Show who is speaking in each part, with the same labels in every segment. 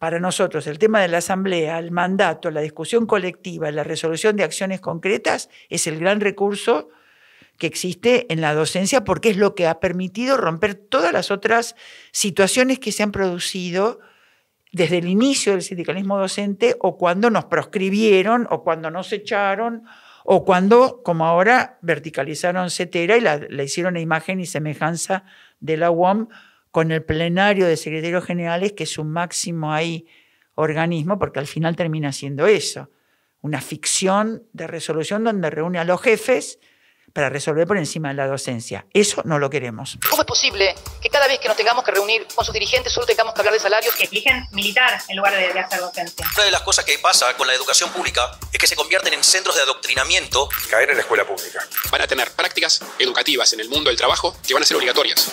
Speaker 1: para nosotros el tema de la asamblea, el mandato, la discusión colectiva, la resolución de acciones concretas es el gran recurso que existe en la docencia porque es lo que ha permitido romper todas las otras situaciones que se han producido desde el inicio del sindicalismo docente o cuando nos proscribieron o cuando nos echaron o cuando, como ahora, verticalizaron CETERA y la, hicieron a imagen y semejanza de la UOM con el plenario de secretarios generales, que es un máximo ahí organismo, porque al final termina siendo eso, una ficción de resolución donde reúne a los jefes para resolver por encima de la docencia. Eso no lo queremos.
Speaker 2: ¿Cómo es posible que cada vez que nos tengamos que reunir con sus dirigentes solo tengamos que hablar de salarios? Que exigen militar
Speaker 1: en lugar de, de, hacer docencia.
Speaker 3: Una de las cosas que pasa con la educación pública es que se convierten en centros de adoctrinamiento. Caer en la escuela pública. Van a tener prácticas educativas en el mundo del trabajo que van a ser obligatorias.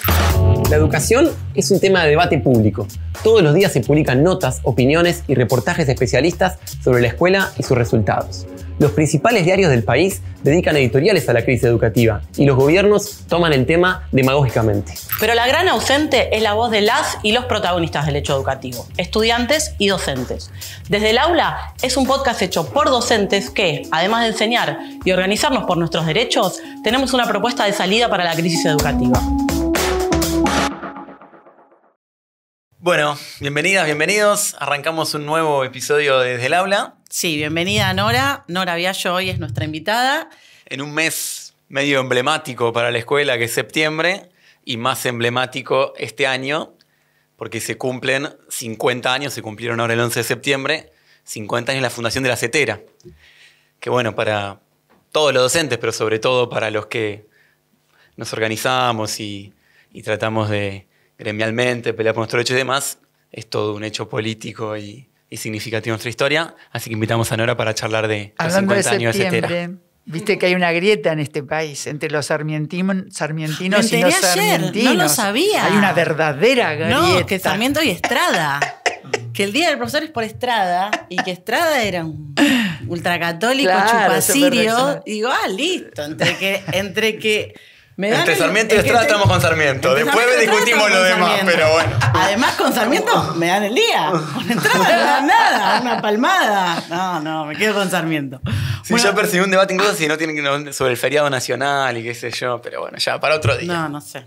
Speaker 3: La educación es un tema de debate público. Todos los días se publican notas, opiniones y reportajes de especialistas sobre la escuela y sus resultados. Los principales diarios del país dedican editoriales a la crisis educativa y los gobiernos toman el tema demagógicamente.
Speaker 2: Pero la gran ausente es la voz de las y los protagonistas del hecho educativo, estudiantes y docentes. Desde el aula es un podcast hecho por docentes que, además de enseñar y organizarnos por nuestros derechos, tenemos una propuesta de salida para la crisis educativa.
Speaker 3: Bueno, bienvenidas, bienvenidos. Arrancamos un nuevo episodio desde el aula.
Speaker 2: Sí, bienvenida Nora. Nora Viallo hoy es nuestra invitada.
Speaker 3: En un mes medio emblemático para la escuela que es septiembre y más emblemático este año porque se cumplen 50 años, se cumplieron ahora el 11 de septiembre, 50 años de la fundación de la CETERA. Que bueno, para todos los docentes, pero sobre todo para los que nos organizamos y tratamos de gremialmente, pelear por nuestro derecho y demás, es todo un hecho político y, significativo en nuestra historia. Así que invitamos a Nora para charlar de los 50 de años septiembre,
Speaker 1: Viste que hay una grieta en este país entre los sarmientinos, sarmientinos y no ayer, sarmientinos. No lo sabía. Hay una verdadera grieta. No, que Sarmiento y Estrada. que
Speaker 2: el día del profesor es por Estrada y que Estrada era un ultracatólico chupasirio. chupacirio. digo, ah, listo, entre que, entre que me entre Sarmiento y Estrada estamos con
Speaker 3: Sarmiento. Después discutimos lo demás, pero bueno.
Speaker 2: Además, con Sarmiento me dan el día. Con Estrada no dan nada, una palmada. No, no, me quedo con Sarmiento.
Speaker 3: Sí, yo percibí un debate incluso si no tienen sobre el feriado nacional y qué sé yo, pero bueno, ya para otro día. No, no
Speaker 2: sé.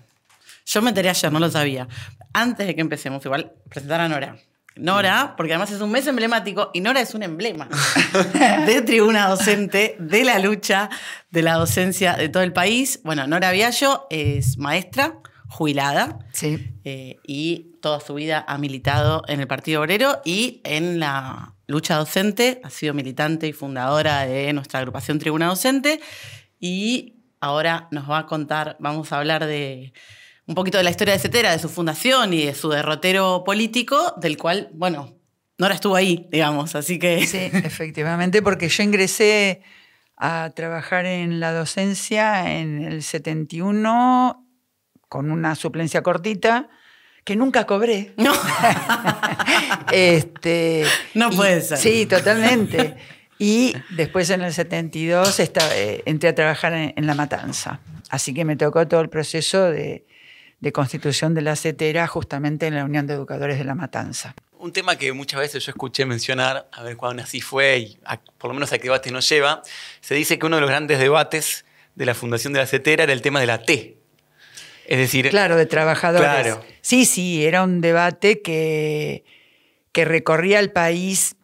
Speaker 2: Yo me enteré ayer, no lo sabía. Antes de que empecemos, igual, presentar a Nora. Nora, porque además es un mes emblemático y Nora es un emblema de tribuna docente, de la lucha, de la docencia de todo el país. Bueno, Nora Viallo es maestra, jubilada, sí. Eh, y toda su vida ha militado en el Partido Obrero y en la lucha docente, ha sido militante y fundadora de nuestra agrupación Tribuna Docente, y ahora nos va a contar, vamos a hablar de un poquito de la historia de Cetera, de su fundación y de su derrotero político, del cual, bueno,
Speaker 1: Nora estuvo ahí, digamos, así que... Sí, efectivamente, porque yo ingresé a trabajar en la docencia en el 71 con una suplencia cortita que nunca cobré. No, este, no puede ser. Sí, totalmente. Y después en el 72 eh, entré a trabajar en, La Matanza. Así que me tocó todo el proceso de, de constitución de la CETERA justamente en la Unión de Educadores de la Matanza.
Speaker 3: Un tema que muchas veces yo escuché mencionar, a ver cuándo así fue y por lo menos a qué debate nos lleva, se dice que uno de los grandes debates de la fundación de la CETERA era el tema de la T. Es decir... Claro,
Speaker 1: de trabajadores. Claro. Sí, sí, era un debate que, que recorría el país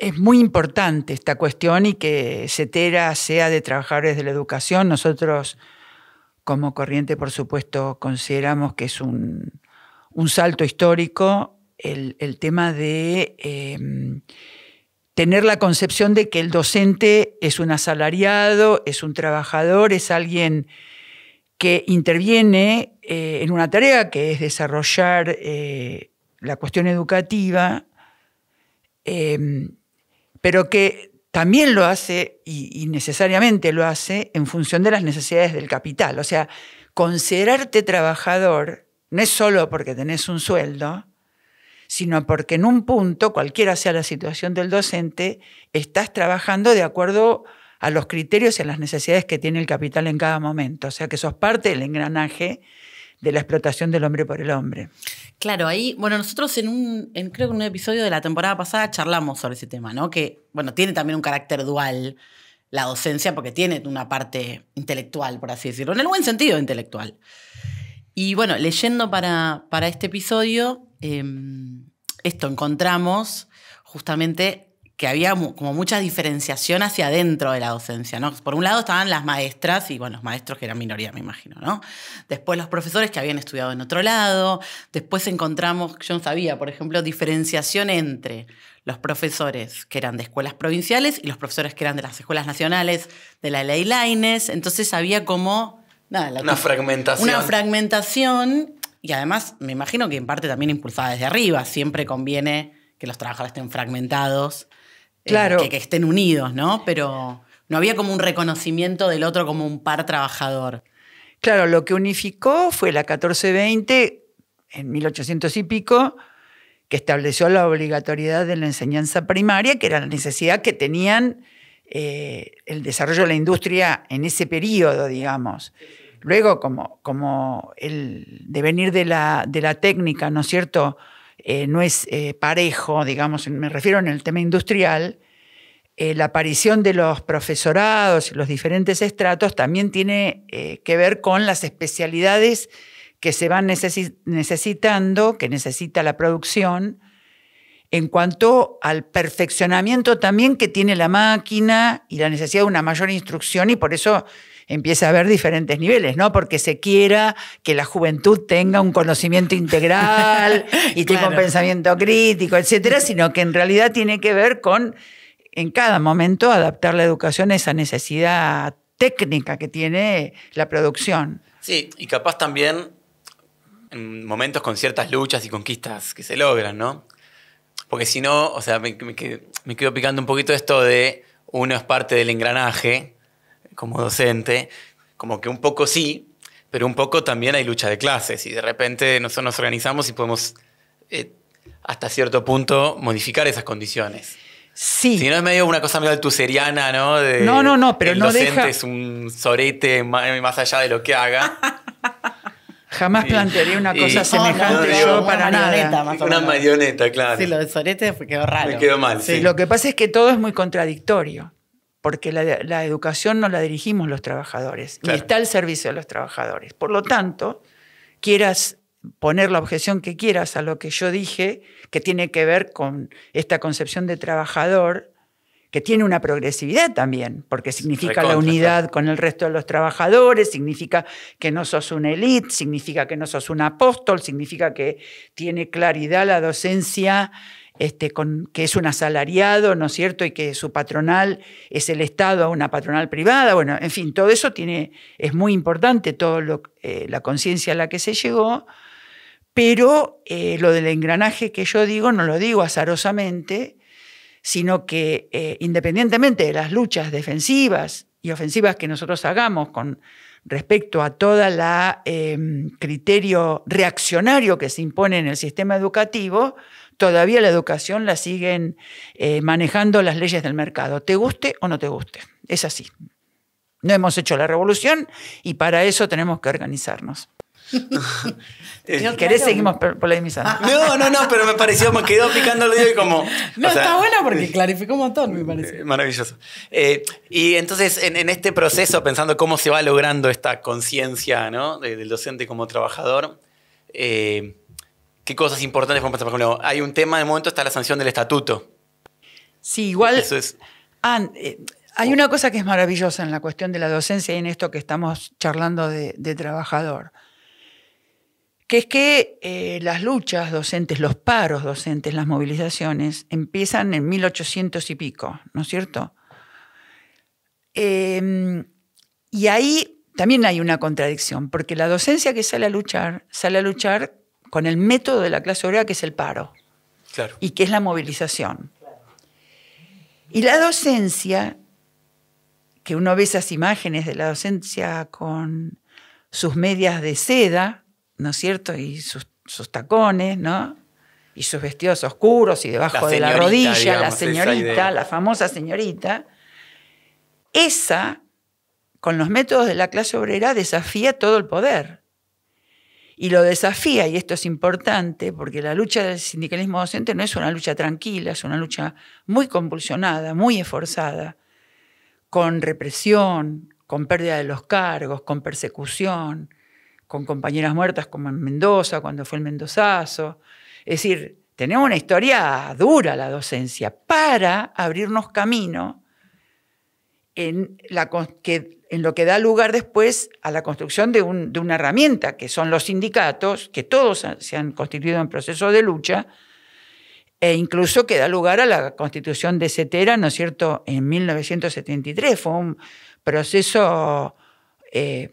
Speaker 1: es muy importante esta cuestión y que CETERA sea de trabajadores de la educación. Nosotros como corriente, por supuesto, consideramos que es un, salto histórico el, tema de em, tener la concepción de que el docente es un asalariado, es un trabajador, es alguien que interviene eh, en una tarea que es desarrollar eh, la cuestión educativa, em, pero que también lo hace, y, necesariamente lo hace, en función de las necesidades del capital. O sea, considerarte trabajador no es solo porque tenés un sueldo, sino porque en un punto, cualquiera sea la situación del docente, estás trabajando de acuerdo a los criterios y a las necesidades que tiene el capital en cada momento. O sea, que sos parte del engranaje de la explotación del hombre por el hombre.
Speaker 2: Claro, ahí, bueno, nosotros en un, creo que en un episodio de la temporada pasada charlamos sobre ese tema, ¿no? Que, bueno, tiene también un carácter dual la docencia porque tiene una parte intelectual, por así decirlo, en el buen sentido intelectual. Y bueno, leyendo para, para este episodio, em, esto encontramos justamente que había como mucha diferenciación hacia adentro de la docencia, ¿no? Por un lado estaban las maestras y, bueno, los maestros que eran minoría, me imagino, ¿no? Después los profesores que habían estudiado en otro lado, después encontramos, yo no sabía, por ejemplo, diferenciación entre los profesores que eran de escuelas provinciales y los profesores que eran de las escuelas nacionales, de la ley Lines, entonces había como... Nada, una fragmentación. Una fragmentación y además me imagino que en parte también impulsada desde arriba, siempre conviene que los trabajadores estén fragmentados eh, claro. que, estén unidos, ¿no? Pero no había como un reconocimiento del otro como un par trabajador. Claro, lo que unificó
Speaker 1: fue la 1420 en 1800 y pico, que estableció la obligatoriedad de la enseñanza primaria, que era la necesidad que tenían eh, el desarrollo de la industria en ese periodo, digamos. Luego, como, como el devenir de la, de la técnica, ¿no es cierto?, eh, no es eh, parejo, digamos, me refiero en el tema industrial, eh, la aparición de los profesorados y los diferentes estratos también tiene que ver con las especialidades que se van necesitando, que necesita la producción, en cuanto al perfeccionamiento también que tiene la máquina y la necesidad de una mayor instrucción y por eso empieza a haber diferentes niveles, ¿no? Porque se quiera que la juventud tenga un conocimiento integral y tenga un pensamiento crítico, etcétera, sino que en realidad tiene que ver con en cada momento adaptar la educación a esa necesidad técnica que tiene la producción.
Speaker 3: Sí, y capaz también en momentos con ciertas luchas y conquistas que se logran, ¿no? Porque si no, o sea, me quedo picando un poquito esto de uno es parte del engranaje como docente, como que un poco sí, pero un poco también hay lucha de clases y de repente nosotros nos organizamos y podemos eh, hasta cierto punto modificar esas condiciones. Sí. Si no es medio una cosa medio altuseriana, ¿no? De, no, no, no, pero el no docente es un sorete más allá de lo que haga.
Speaker 1: Jamás plantearía una cosa semejante yo para una nada. una marioneta, claro. Sí, lo de sorete quedó raro. Me quedó mal. sí. Lo que pasa es que todo es muy contradictorio porque la, educación no la dirigimos los trabajadores ni está al servicio de los trabajadores. Por lo tanto, quieras poner la objeción que quieras a lo que yo dije, que tiene que ver con esta concepción de trabajador que tiene una progresividad también, porque significa la unidad con el resto de los trabajadores, significa que no sos una élite, significa que no sos un apóstol, significa que tiene claridad la docencia, este, con, que es un asalariado, ¿no es cierto? Y que su patronal es el Estado a una patronal privada. Bueno, en fin, todo eso tiene, es muy importante, toda eh, la conciencia a la que se llegó. Pero eh, lo del engranaje que yo digo, no lo digo azarosamente, sino que eh, independientemente de las luchas defensivas y ofensivas que nosotros hagamos con respecto a todo el em, criterio reaccionario que se impone en el sistema educativo, todavía la educación la siguen eh, manejando las leyes del mercado, te guste o no te guste. Es así. No hemos hecho la revolución y para eso tenemos que organizarnos.
Speaker 3: ¿Querés eh, seguimos polemizando? No, no, no, pero me pareció, me quedó picando el dedo y como... No, está bueno porque eh, clarificó un
Speaker 1: montón, me parece.
Speaker 3: Eh, maravilloso. y entonces, en, este proceso, pensando cómo se va logrando esta conciencia ¿no? del docente como trabajador, ¿qué cosas importantes podemos pasar? Por hay un tema, de momento está la sanción del estatuto. Sí, igual... Eso es...
Speaker 1: Ah, hay una cosa que es maravillosa en la cuestión de la docencia y en esto que estamos charlando de trabajador que es que eh, las luchas docentes, los paros docentes, las movilizaciones, empiezan en 1800 y pico, ¿no es cierto? Em, y ahí también hay una contradicción, porque la docencia que sale a luchar, sale a luchar con el método de la clase obrera, que es el paro, y que es la movilización. Y la docencia, que uno ve esas imágenes de la docencia con sus medias de seda, ¿no es cierto? Y sus, tacones, ¿no? Y sus vestidos oscuros y debajo de la rodilla, la señorita, la famosa señorita. Esa, con los métodos de la clase obrera, desafía todo el poder. Y lo desafía, y esto es importante, porque la lucha del sindicalismo docente no es una lucha tranquila, es una lucha muy convulsionada, muy esforzada, con represión, con pérdida de los cargos, con persecución, con compañeras muertas como en Mendoza, cuando fue el Mendozazo. Es decir, tenemos una historia dura la docencia para abrirnos camino en, lo que da lugar después a la construcción de, una herramienta, que son los sindicatos, que todos se han constituido en proceso de lucha, e incluso que da lugar a la constitución de CETERA, ¿no es cierto?, en 1973. Fue un proceso eh,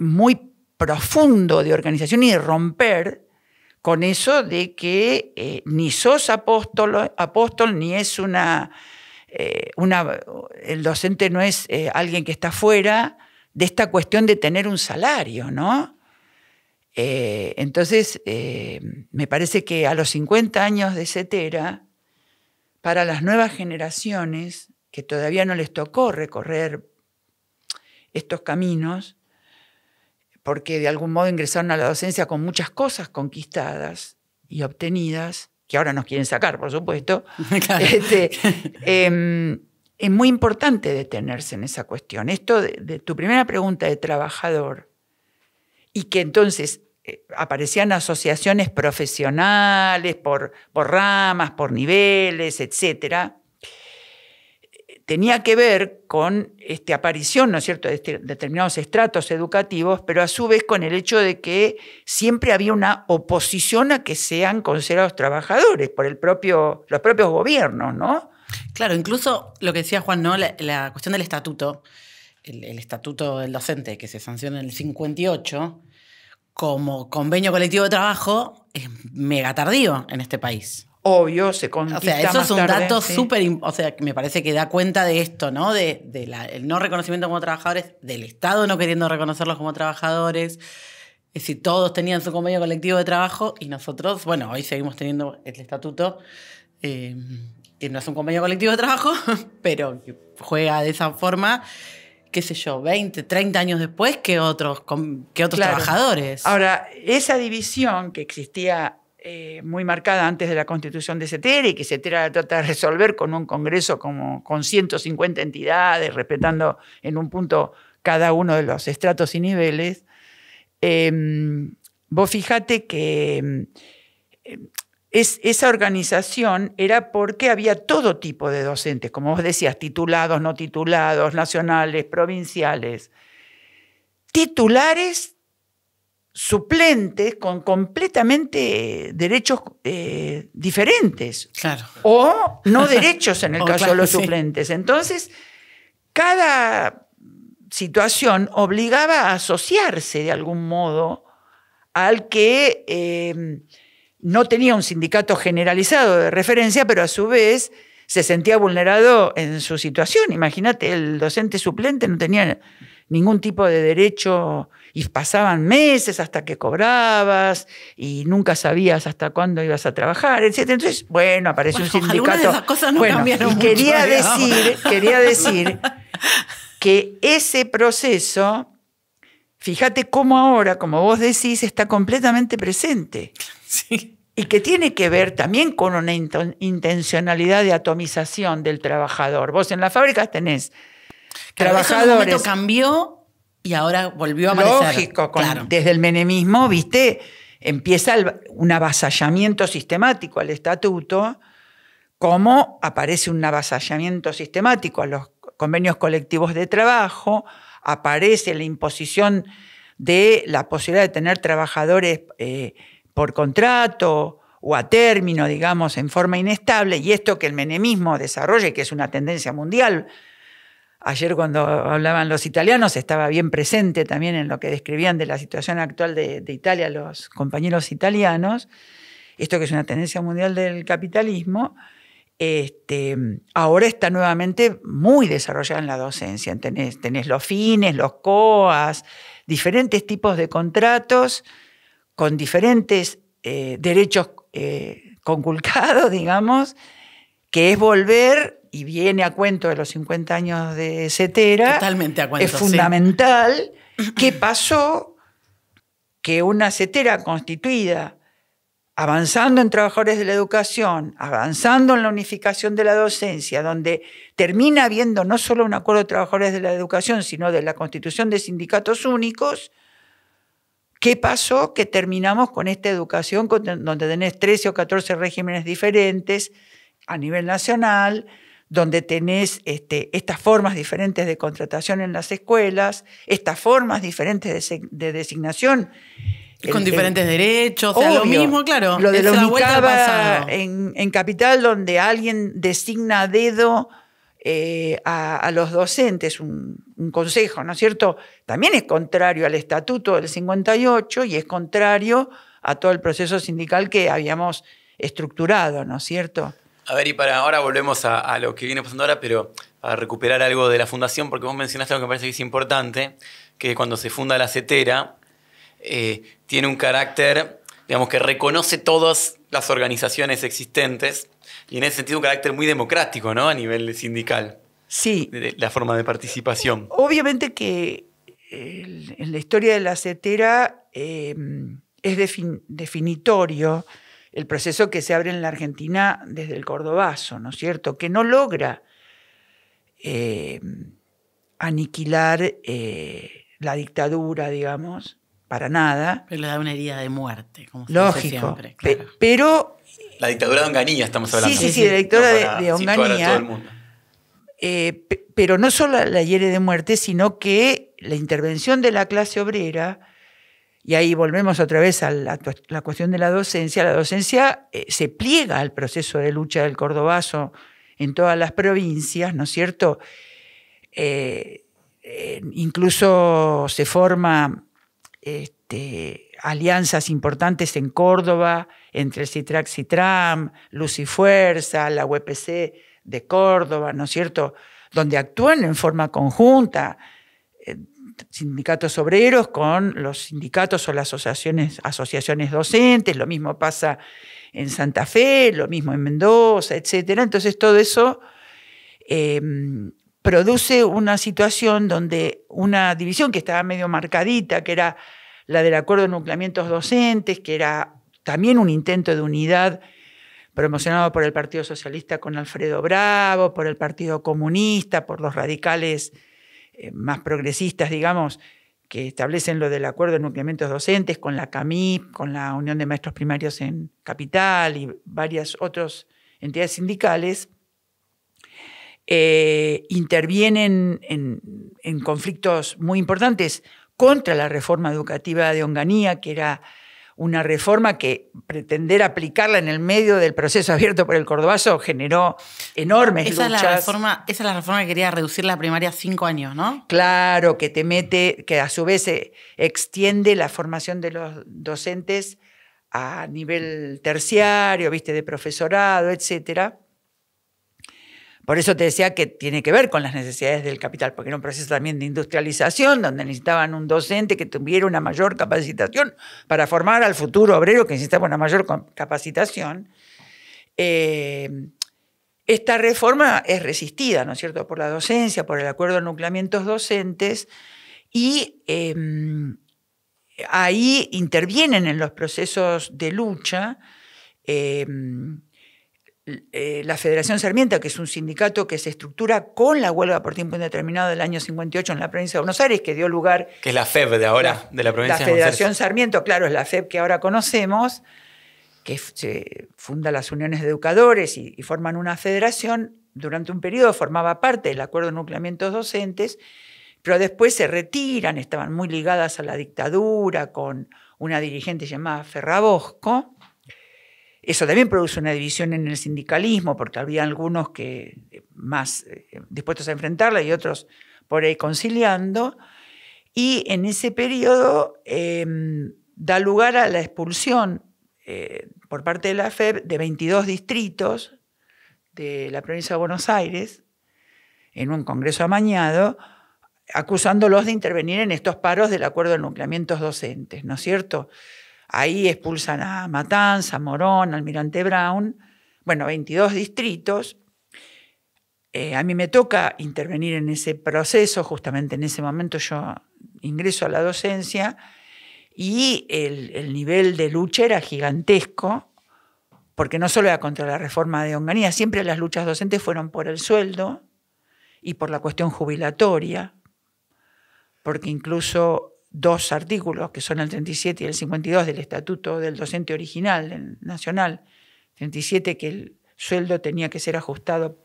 Speaker 1: muy profundo de organización y romper con eso de que eh, ni sos apóstol, apóstol ni es eh, una, el docente no es eh, alguien que está fuera de esta cuestión de tener un salario, ¿no? entonces, me parece que a los 50 años de Cetera, para las nuevas generaciones que todavía no les tocó recorrer estos caminos, porque de algún modo ingresaron a la docencia con muchas cosas conquistadas y obtenidas, que ahora nos quieren sacar, por supuesto, este, em, es muy importante detenerse en esa cuestión. Esto de, tu primera pregunta de trabajador, y que entonces eh, aparecían asociaciones profesionales por, por ramas, por niveles, etcétera, tenía que ver con esta aparición, ¿no es cierto?, de este, determinados estratos educativos, pero a su vez con el hecho de que siempre había una oposición a que sean considerados trabajadores por el propio, los propios gobiernos, ¿no?
Speaker 2: Claro, incluso lo que decía Juan, La, cuestión del estatuto, el, el, estatuto del docente que se sanciona en el 58 como convenio colectivo de trabajo, es mega tardío en este país obvio,
Speaker 1: se conquista O sea, eso es un dato súper,
Speaker 2: o sea, me parece que da cuenta de esto, ¿no? De, el no reconocimiento como trabajadores, del Estado no queriendo reconocerlos como trabajadores. Es decir, todos tenían su convenio colectivo de trabajo y nosotros, bueno, hoy seguimos teniendo el estatuto, eh, que no es un convenio colectivo de trabajo, pero juega de esa forma
Speaker 1: qué sé yo, 20, 30 años después que otros, que otros trabajadores. Ahora, esa división que existía eh, muy marcada antes de la constitución de CETERA y que CETERA trata de resolver con un Congreso como, con 150 entidades, respetando en un punto cada uno de los estratos y niveles, em, vos fíjate que em, esa organización era porque había todo tipo de docentes, como vos decías, titulados, no titulados, nacionales, provinciales. Titulares suplentes con completamente eh, derechos eh, diferentes. O no derechos en el caso de los suplentes. Entonces, cada situación obligaba a asociarse de algún modo al que eh, no tenía un sindicato generalizado de referencia, pero a su vez se sentía vulnerado en su situación. Imagínate, el docente suplente no tenía ningún tipo de derecho y pasaban meses hasta que cobrabas y nunca sabías hasta cuándo ibas a trabajar, etc. Entonces, bueno, apareció un sindicato. bueno, y quería decir, quería decir que ese proceso, fíjate cómo ahora, como vos decís, está completamente presente. Sí. Y que tiene que ver también con una intencionalidad de atomización del trabajador. Vos en las fábricas tenés Trabajadores. Eso
Speaker 2: cambió
Speaker 1: y ahora volvió a aparecer. Lógico, desde el menemismo, viste, empieza un avasallamiento sistemático al estatuto, como aparece un avasallamiento sistemático a los convenios colectivos de trabajo, aparece la imposición de la posibilidad de tener trabajadores eh, por contrato o a término, digamos, en forma inestable, y esto que el menemismo desarrolla, que es una tendencia mundial, Ayer cuando hablaban los italianos estaba bien presente también en lo que describían de la situación actual de, Italia los compañeros italianos, esto que es una tendencia mundial del capitalismo, este, ahora está nuevamente muy desarrollada en la docencia. Tenés, los fines, los COAS, diferentes tipos de contratos con diferentes eh, derechos eh, conculcados, digamos, que es volver y viene a cuento de los 50 años de Cetera. Totalmente a cuento. Es fundamental. ¿Qué pasó? Que una Cetera constituida, avanzando en trabajadores de la educación, avanzando en la unificación de la docencia, donde termina habiendo no solo un acuerdo de trabajadores de la educación, sino de la constitución de sindicatos únicos, ¿Qué pasó? Que terminamos con esta educación donde tenés 13 o 14 regímenes diferentes a nivel nacional, donde tenés este, estas formas diferentes de contratación en las escuelas, estas formas diferentes de, designación. Con diferentes derechos, o lo mismo, claro. Lo de en, Capital, donde alguien designa dedo eh, a, los docentes un, un, consejo, ¿no es cierto? También es contrario al estatuto del 58 y es contrario a todo el proceso sindical que habíamos estructurado, ¿no es cierto?
Speaker 3: A ver, y para ahora volvemos a, lo que viene pasando ahora, pero a recuperar algo de la fundación, porque vos mencionaste algo que me parece que es importante, que cuando se funda la CETERA, eh, tiene un carácter, digamos, que reconoce todas las organizaciones existentes, y en ese sentido un carácter muy democrático, ¿no? A nivel sindical. Sí. la forma de participación.
Speaker 1: Obviamente que en la historia de la CETERA eh, es definitorio el proceso que se abre en la Argentina desde el Cordobazo, ¿no es cierto? Que no logra eh, aniquilar eh, la dictadura, digamos, para nada. Pero le da una herida de muerte, como se Lógico, dice siempre. pero.
Speaker 3: La dictadura de Onganía, estamos hablando. Sí, sí, sí, la dictadura de, Onganía.
Speaker 1: Eh, pero no solo la hiere de muerte, sino que la intervención de la clase obrera y ahí volvemos otra vez a la, cuestión de la docencia, la docencia eh, se pliega al proceso de lucha del cordobazo en todas las provincias, ¿no es cierto? Eh, incluso se forma este, alianzas importantes en Córdoba entre Citrax y Tram, Luz Fuerza, la UPC e de Córdoba, ¿no es cierto? Donde actúan en forma conjunta eh, sindicatos obreros con los sindicatos o las asociaciones, asociaciones docentes, lo mismo pasa en Santa Fe, lo mismo en Mendoza, etc. Entonces todo eso em, produce una situación donde una división que estaba medio marcadita, que era la del acuerdo de nucleamientos docentes, que era también un intento de unidad promocionado por el Partido Socialista con Alfredo Bravo, por el Partido Comunista, por los radicales eh, más progresistas, digamos, que establecen lo del acuerdo de nucleamientos docentes con la CAMIP, con la Unión de Maestros Primarios en Capital y varias otras entidades sindicales, eh, intervienen en, en conflictos muy importantes contra la reforma educativa de Onganía, que era una reforma que pretender aplicarla en el medio del proceso abierto por el Cordobazo generó enormes esa reforma,
Speaker 2: esa es la reforma que quería reducir la primaria a cinco años,
Speaker 1: ¿no? Claro, que te mete, que a su vez se extiende la formación de los docentes a nivel terciario, viste, de profesorado, etcétera. Por eso te decía que tiene que ver con las necesidades del capital, porque era un proceso también de industrialización, donde necesitaban un docente que tuviera una mayor capacitación para formar al futuro obrero que necesitaba una mayor capacitación. Eh, esta reforma es resistida, ¿no es cierto?, por la docencia, por el acuerdo de nucleamientos docentes, y em, ahí intervienen en los procesos de lucha. Em, eh, la Federación Sarmiento, que es un sindicato que se estructura con la huelga por tiempo indeterminado del año 58 en la provincia de Buenos Aires, que dio lugar...
Speaker 3: Que es la FEB de ahora, de la provincia de La Federación
Speaker 1: Sarmiento, claro, es la FEB que ahora conocemos, que se funda las uniones de educadores y, y forman una federación. Durante un periodo formaba parte del acuerdo de nucleamientos docentes, pero después se retiran, estaban muy ligadas a la dictadura, con una dirigente llamada Ferrabosco. Eso también produce una división en el sindicalismo, porque había algunos que eh, más eh, dispuestos a enfrentarla y otros por ahí conciliando. Y en ese periodo em, da lugar a la expulsión eh, por parte de la FEB de 22 distritos de la provincia de Buenos Aires en un congreso amañado, acusándolos de intervenir en estos paros del acuerdo de nucleamientos docentes, ¿no es cierto? Ahí expulsan a Matanza, Morón, Almirante Brown, bueno, 22 distritos. Eh, a mí me toca intervenir en ese proceso, justamente en ese momento yo ingreso a la docencia y el, el nivel de lucha era gigantesco, porque no solo era contra la reforma de Onganía, siempre las luchas docentes fueron por el sueldo y por la cuestión jubilatoria, porque incluso dos artículos, que son el 37 y el 52 del Estatuto del Docente Original Nacional, 37 que el sueldo tenía que ser ajustado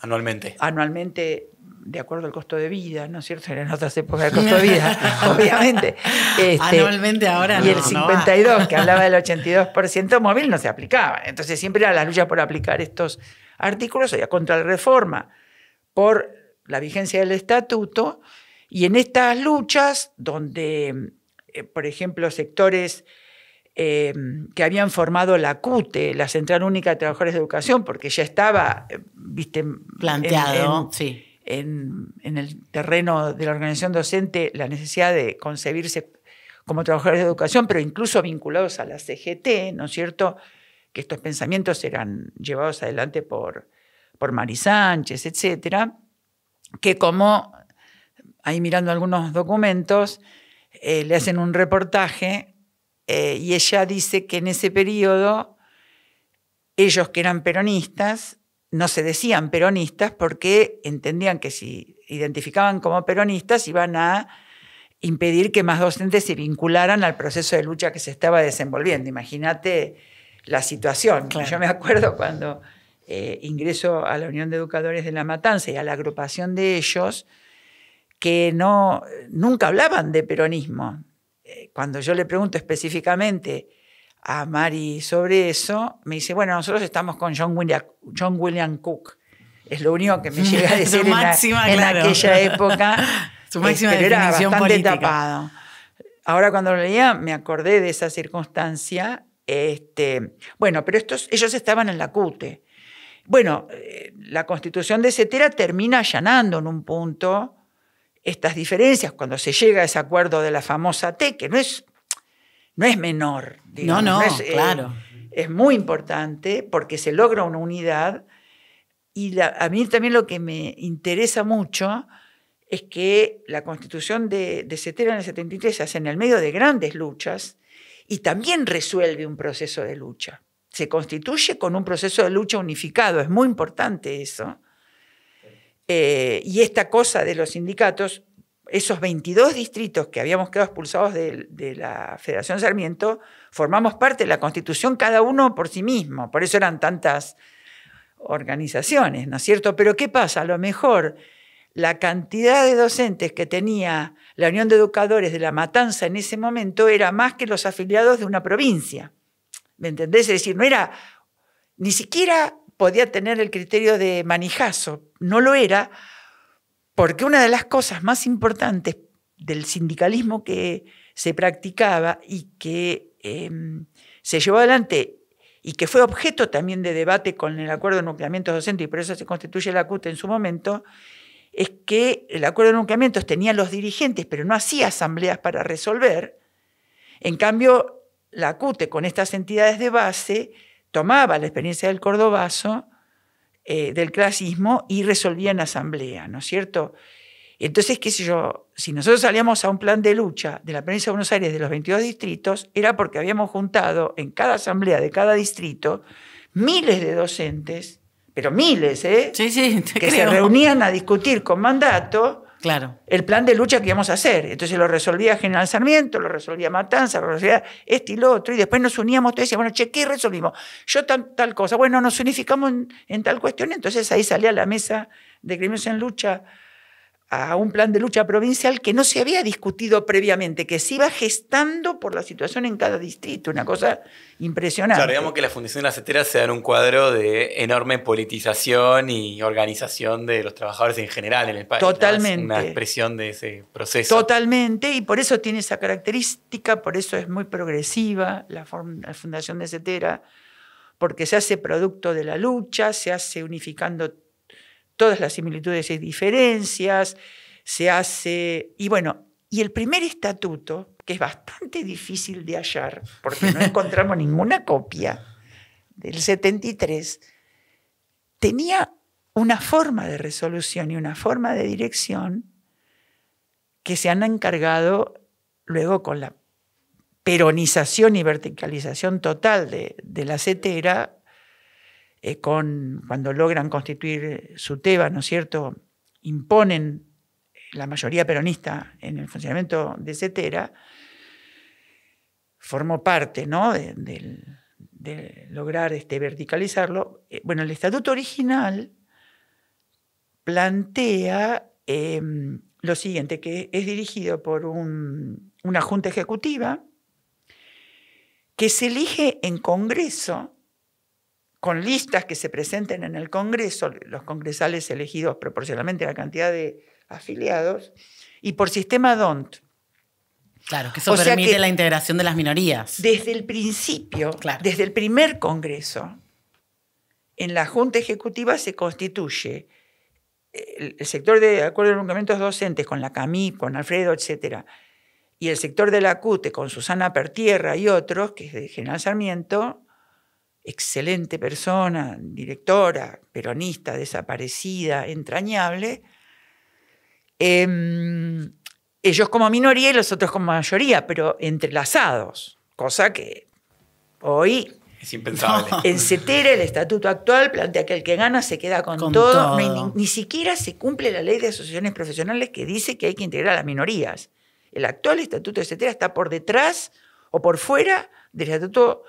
Speaker 1: anualmente. Anualmente de acuerdo al costo de vida, ¿no es cierto? En otras épocas el costo de vida, obviamente. Este, anualmente ahora. Y el 52, que hablaba del 82% móvil, no se aplicaba. Entonces siempre era la lucha por aplicar estos artículos, o sea, contra la reforma, por la vigencia del estatuto y en estas luchas, donde, eh, por ejemplo, sectores em, que habían formado la CUTE, la Central Única de Trabajadores de Educación, porque ya estaba, eh, viste, planteado, en, el terreno de la organización docente la necesidad de concebirse como trabajadores de educación, pero incluso vinculados a la CGT, ¿no es cierto? Que estos pensamientos eran llevados adelante por, por Mari Sánchez, etcétera, que como ahí mirando algunos documentos, eh, le hacen un reportaje eh, y ella dice que en ese periodo ellos que eran peronistas no se decían peronistas porque entendían que si identificaban como peronistas iban a impedir que más docentes se vincularan al proceso de lucha que se estaba desenvolviendo. Imagínate la situación. Yo me acuerdo cuando eh, ingreso a la Unión de Educadores de la Matanza y a la agrupación de ellos, que no, nunca hablaban de peronismo. Eh, cuando yo le pregunto específicamente a Mari sobre eso, me dice, bueno, nosotros estamos con John William, John William Cook. Es lo único que me llega a decir en, en, aquella época.
Speaker 2: Su eh, máxima pero era bastante tapado.
Speaker 1: Ahora cuando lo leía me acordé de esa circunstancia. Este, bueno, pero estos, ellos estaban en la CUTE. Bueno, eh, la constitución de Cetera termina allanando en un punto estas diferencias, cuando se llega a ese acuerdo de la famosa T, que no es, no es menor. no, es, eh, claro. es muy importante porque se logra una unidad y a mí también lo que me interesa mucho es que la constitución de, de en el 73 se hace en el medio de grandes luchas y también resuelve un proceso de lucha. Se constituye con un proceso de lucha unificado, es muy importante eso. Eh, y esta cosa de los sindicatos, esos 22 distritos que habíamos quedado expulsados de, de, la Federación Sarmiento, formamos parte de la Constitución cada uno por sí mismo, por eso eran tantas organizaciones, ¿no es cierto? Pero ¿qué pasa? A lo mejor la cantidad de docentes que tenía la Unión de Educadores de la Matanza en ese momento era más que los afiliados de una provincia. ¿Me entendés? Es decir, no era ni siquiera podía tener el criterio de manijazo. No lo era, porque una de las cosas más importantes del sindicalismo que se practicaba y que em, se llevó adelante y que fue objeto también de debate con el acuerdo de nucleamientos Docente, y por eso se constituye la CUT en su momento, es que el acuerdo de nucleamientos tenía los dirigentes, pero no hacía asambleas para resolver. En cambio, la CUT con estas entidades de base tomaba la experiencia del cordobazo, eh, del clasismo, y resolvía en asamblea, ¿no es cierto? Entonces, qué sé yo, si nosotros salíamos a un plan de lucha de la provincia de Buenos Aires de los 22 distritos, era porque habíamos juntado en cada asamblea de cada distrito miles de docentes, pero miles, ¿eh? Sí, sí, te que se reunían a discutir con mandato Claro. El plan de lucha que íbamos a hacer. Entonces lo resolvía General Sarmiento, lo resolvía Matanza, lo resolvía este y lo otro. Y después nos uníamos todos y decíamos, bueno, che, ¿qué resolvimos? Yo tal, cosa. Bueno, nos unificamos en, tal cuestión. Entonces ahí salía la mesa de crímenes en Lucha a un plan de lucha provincial que no se había discutido previamente, que se iba gestando por la situación en cada distrito, una cosa impresionante. Claro, digamos
Speaker 3: que la Fundación de la Cetera se da en un cuadro de enorme politización y organización de los trabajadores en general en el país. Totalmente. una expresión de ese proceso.
Speaker 1: Totalmente, y por eso tiene esa característica, por eso es muy progresiva la, la Fundación de Cetera, porque se hace producto de la lucha, se hace unificando todas las similitudes y diferencias, se hace, y bueno, y el primer estatuto, que es bastante difícil de hallar, porque no encontramos ninguna copia del 73, tenía una forma de resolución y una forma de dirección que se han encargado luego con la peronización y verticalización total de, de la cetera, eh, con, cuando logran constituir eh, su teba, ¿no es cierto?, imponen eh, la mayoría peronista en el funcionamiento de CETERA, formó parte de, lograr este, verticalizarlo. Bueno, el estatuto original plantea em, lo siguiente, que es dirigido por una junta ejecutiva que se elige en Congreso con listas que se presenten en el Congreso, los congresales elegidos proporcionalmente a la cantidad de afiliados, y por sistema DONT. Claro, que eso permite la integración de las minorías. Desde el principio, desde el primer Congreso, en la Junta Ejecutiva se constituye eh, el, sector de acuerdo de nombramientos docentes con la CAMI, con Alfredo, etc., y el sector de la CUTE con Susana Pertierra y otros, que es de General Sarmiento, excelente persona, directora, peronista, desaparecida, entrañable, em, ellos como minoría y los otros como mayoría, pero entrelazados, cosa que hoy...
Speaker 3: Es En
Speaker 1: CETERA el estatuto actual plantea que el que gana se queda con, todo, ni, siquiera se cumple la ley de asociaciones profesionales que dice que hay que integrar a las minorías. El actual estatuto de CETERA está por detrás o por fuera del estatuto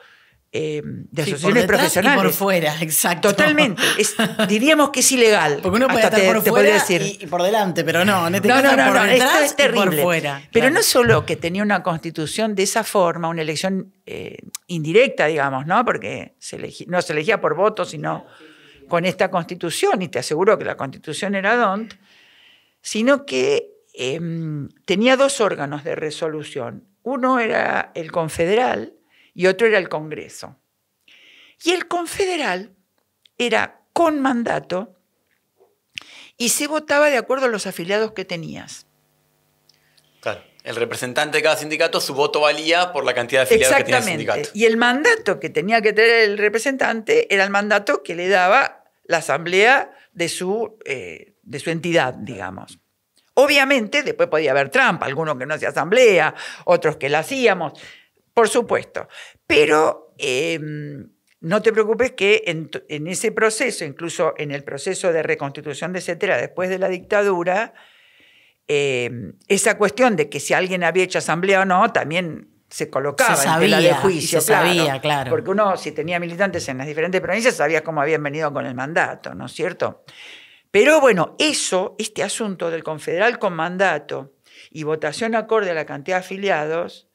Speaker 1: eh, de asociaciones por profesionales. Y por
Speaker 2: fuera, exacto. Totalmente.
Speaker 1: diríamos que es ilegal. Porque uno puede por decir. Y, por delante, pero no, este no, no, no, por es terrible. Pero no solo que tenía una constitución de esa forma, una elección eh, indirecta, digamos, ¿no? Porque no se elegía por voto, sino con esta constitución, y te aseguro que la constitución era DONT, sino que em, tenía dos órganos de resolución. Uno era el confederal, y otro era el Congreso. Y el confederal era con mandato y se votaba de acuerdo a los afiliados que tenías.
Speaker 3: Claro. El representante de cada sindicato, su voto valía por la cantidad de afiliados que tenía el sindicato.
Speaker 1: Y el mandato que tenía que tener el representante era el mandato que le daba la asamblea de su, eh, de su entidad, digamos. Obviamente, después podía haber trampa, algunos que no hacían asamblea, otros que la hacíamos, por supuesto. Pero em, no te preocupes que en, ese proceso, incluso en el proceso de reconstitución, de etcétera, después de la dictadura, em, esa cuestión de que si alguien había hecho asamblea o no, también se colocaba en tela de juicio. Se sabía, claro. Porque uno, si tenía militantes en las diferentes provincias, sabía cómo habían venido con el mandato, ¿no es cierto? Pero bueno, eso, este asunto del confederal con mandato y votación acorde a la cantidad de afiliados,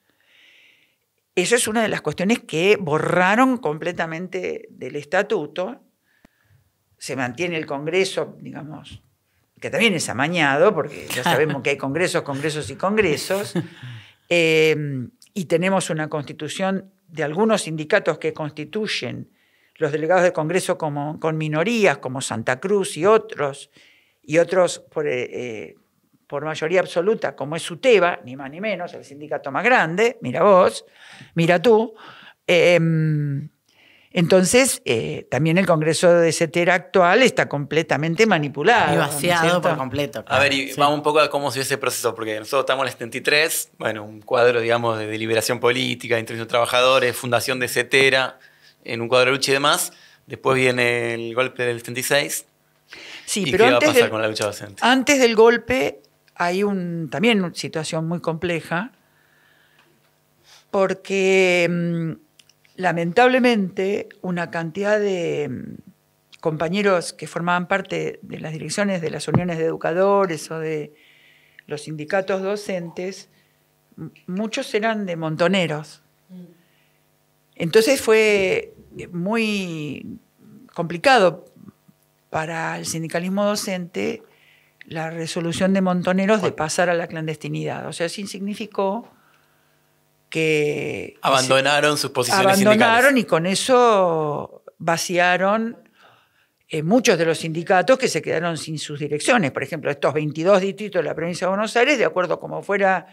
Speaker 1: esa es una de las cuestiones que borraron completamente del estatuto. Se mantiene el Congreso, digamos, que también es amañado, porque ya sabemos que hay congresos, congresos y congresos. Em, y tenemos una constitución de algunos sindicatos que constituyen los delegados del Congreso como, con minorías, como Santa Cruz y otros, y otros por, eh, eh, por mayoría absoluta, como es UTEBA, ni más ni menos, el sindicato más grande, mira vos, mira tú. Em, entonces, eh, también el Congreso de CETERA actual está completamente manipulado. vaciado por completo. A
Speaker 3: ver, y vamos un poco a cómo se dio ese proceso, porque nosotros estamos en el 73, bueno, un cuadro, digamos, de deliberación política, de de trabajadores, fundación de CETERA, en un cuadro de lucha y demás. Después viene el golpe del 76. Sí, ¿Y pero qué antes va a pasar con la lucha docente?
Speaker 1: Antes del golpe hay un, también una situación muy compleja, porque mm, lamentablemente una cantidad de mm, compañeros que formaban parte de las direcciones de las uniones de educadores o de los sindicatos docentes, muchos eran de montoneros. Entonces fue muy complicado para el sindicalismo docente la resolución de Montoneros de pasar a la clandestinidad. O sea, sí significó que... Abandonaron
Speaker 3: sus posiciones abandonaron
Speaker 1: y con eso vaciaron eh, muchos de los sindicatos que se quedaron sin sus direcciones. Por ejemplo, estos 22 distritos de la provincia de Buenos Aires, de acuerdo como fuera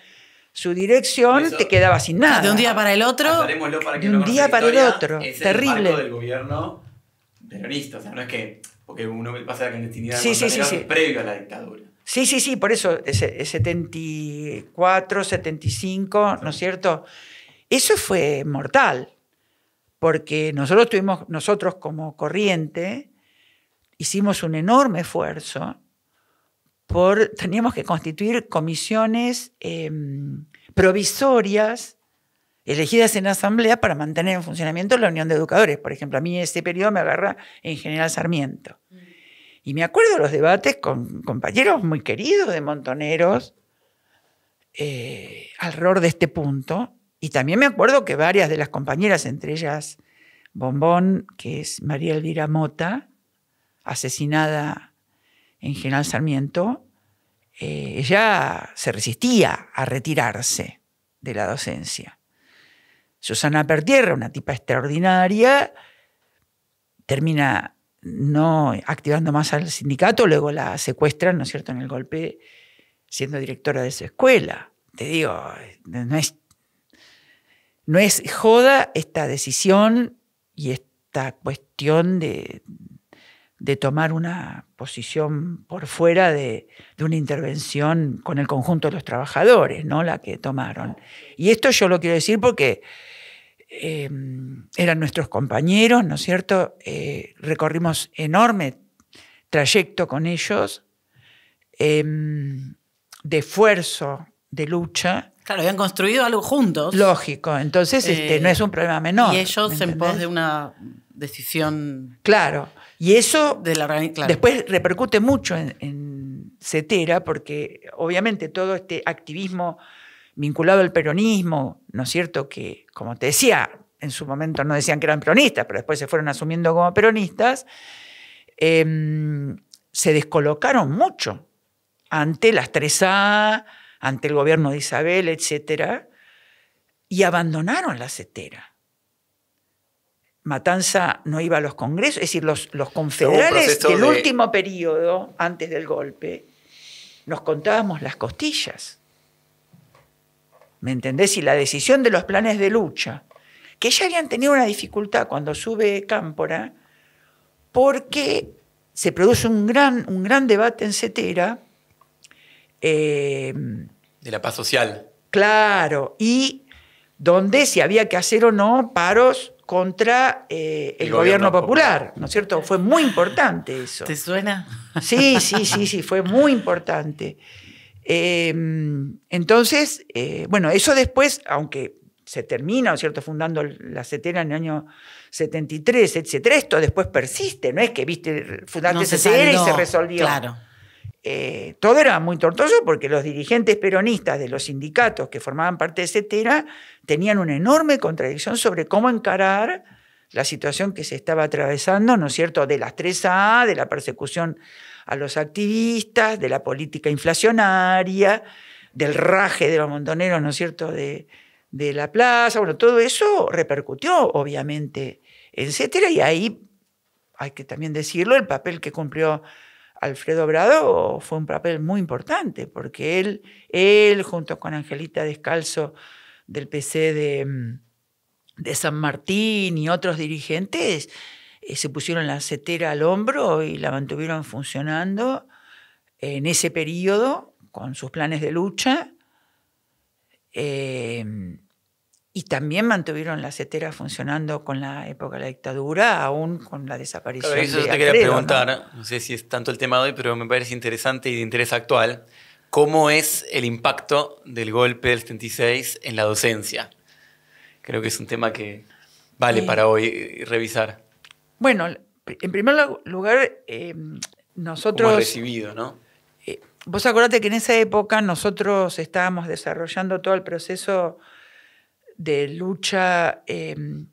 Speaker 1: su dirección, te quedaba sin nada. De un día para el otro.
Speaker 3: de un día para el otro. Es Terrible. El marco del gobierno peronista. no es que porque uno pasa la clandestinidad sí, previo a la dictadura.
Speaker 1: Sí, sí, sí, por eso, 74, 75, ¿no es cierto? Eso fue mortal, porque nosotros tuvimos, nosotros como corriente, hicimos un enorme esfuerzo por, teníamos que constituir comisiones em, provisorias elegidas en asamblea para mantener en funcionamiento la Unión de Educadores. Por ejemplo, a mí este periodo me agarra en General Sarmiento. Y me acuerdo de los debates con compañeros muy queridos de Montoneros eh, alrededor de este punto. Y también me acuerdo que varias de las compañeras, entre ellas Bombón, que es María Elvira Mota, asesinada en General Sarmiento, eh, ella se resistía a retirarse de la docencia. Susana Pertierra, una tipa extraordinaria, termina no activando más al sindicato, luego la secuestran, ¿no es cierto?, en el golpe, siendo directora de su escuela. Te digo, no es, no es joda esta decisión y esta cuestión de, tomar una posición por fuera de, de, una intervención con el conjunto de los trabajadores, ¿no? La que tomaron. Y esto yo lo quiero decir porque Em, eran nuestros compañeros, ¿no es cierto? Eh, recorrimos enorme trayecto con ellos, em, de esfuerzo, de lucha. Claro, habían construido algo juntos. Lógico, entonces este, eh, no es un problema menor. Y ellos en pos de una decisión. Claro, y eso después repercute mucho en, en, Cetera, porque obviamente todo este activismo vinculado al peronismo, ¿no es cierto? Que, como te decía, en su momento no decían que eran peronistas, pero después se fueron asumiendo como peronistas, em, se descolocaron mucho ante las 3A, ante el gobierno de Isabel, etc. Y abandonaron la cetera. Matanza no iba a los congresos, es decir, los, los confederales del último periodo, antes del golpe, nos contábamos las costillas ¿Me entendés? Y la decisión de los planes de lucha, que ya habían tenido una dificultad cuando sube Cámpora, porque se produce un gran, un gran debate en Cetera. Eh,
Speaker 3: de la paz social.
Speaker 1: Claro, y donde si había que hacer o no paros contra eh, el, gobierno, popular, popular, ¿no es cierto? Fue muy importante eso. ¿Te suena? Sí, sí, sí, sí, fue muy importante. Em, entonces, eh, bueno, eso después, aunque se termina, ¿no es cierto?, fundando la CETERA en el año 73, etcétera, esto después persiste, no es que, viste, fundaste CETERA y se resolvió. Claro. Eh, todo era muy tortuoso porque los dirigentes peronistas de los sindicatos que formaban parte de CETERA tenían una enorme contradicción sobre cómo encarar la situación que se estaba atravesando, ¿no es cierto?, de las 3A, de la persecución a los activistas de la política inflacionaria, del raje de los montoneros, ¿no es cierto?, de, de la plaza. Bueno, todo eso repercutió, obviamente, etcétera, y ahí hay que también decirlo, el papel que cumplió Alfredo Brado fue un papel muy importante, porque él, él junto con Angelita Descalzo del PC de, mm, de San Martín y otros dirigentes, eh, se pusieron la setera al hombro y la mantuvieron funcionando en ese periodo con sus planes de lucha. Em, y también mantuvieron la cetera funcionando con la época de la dictadura, aún con la desaparición. de eso yo te quería preguntar,
Speaker 3: ¿no? sé si es tanto el tema de hoy, pero me parece interesante y de interés actual, ¿cómo es el impacto del golpe del 76 en la docencia? Creo que es un tema que vale para hoy eh, revisar.
Speaker 1: Bueno, en primer lugar, em, nosotros... recibido, ¿no? Eh, vos acordate que en esa época nosotros estábamos desarrollando todo el proceso de lucha em,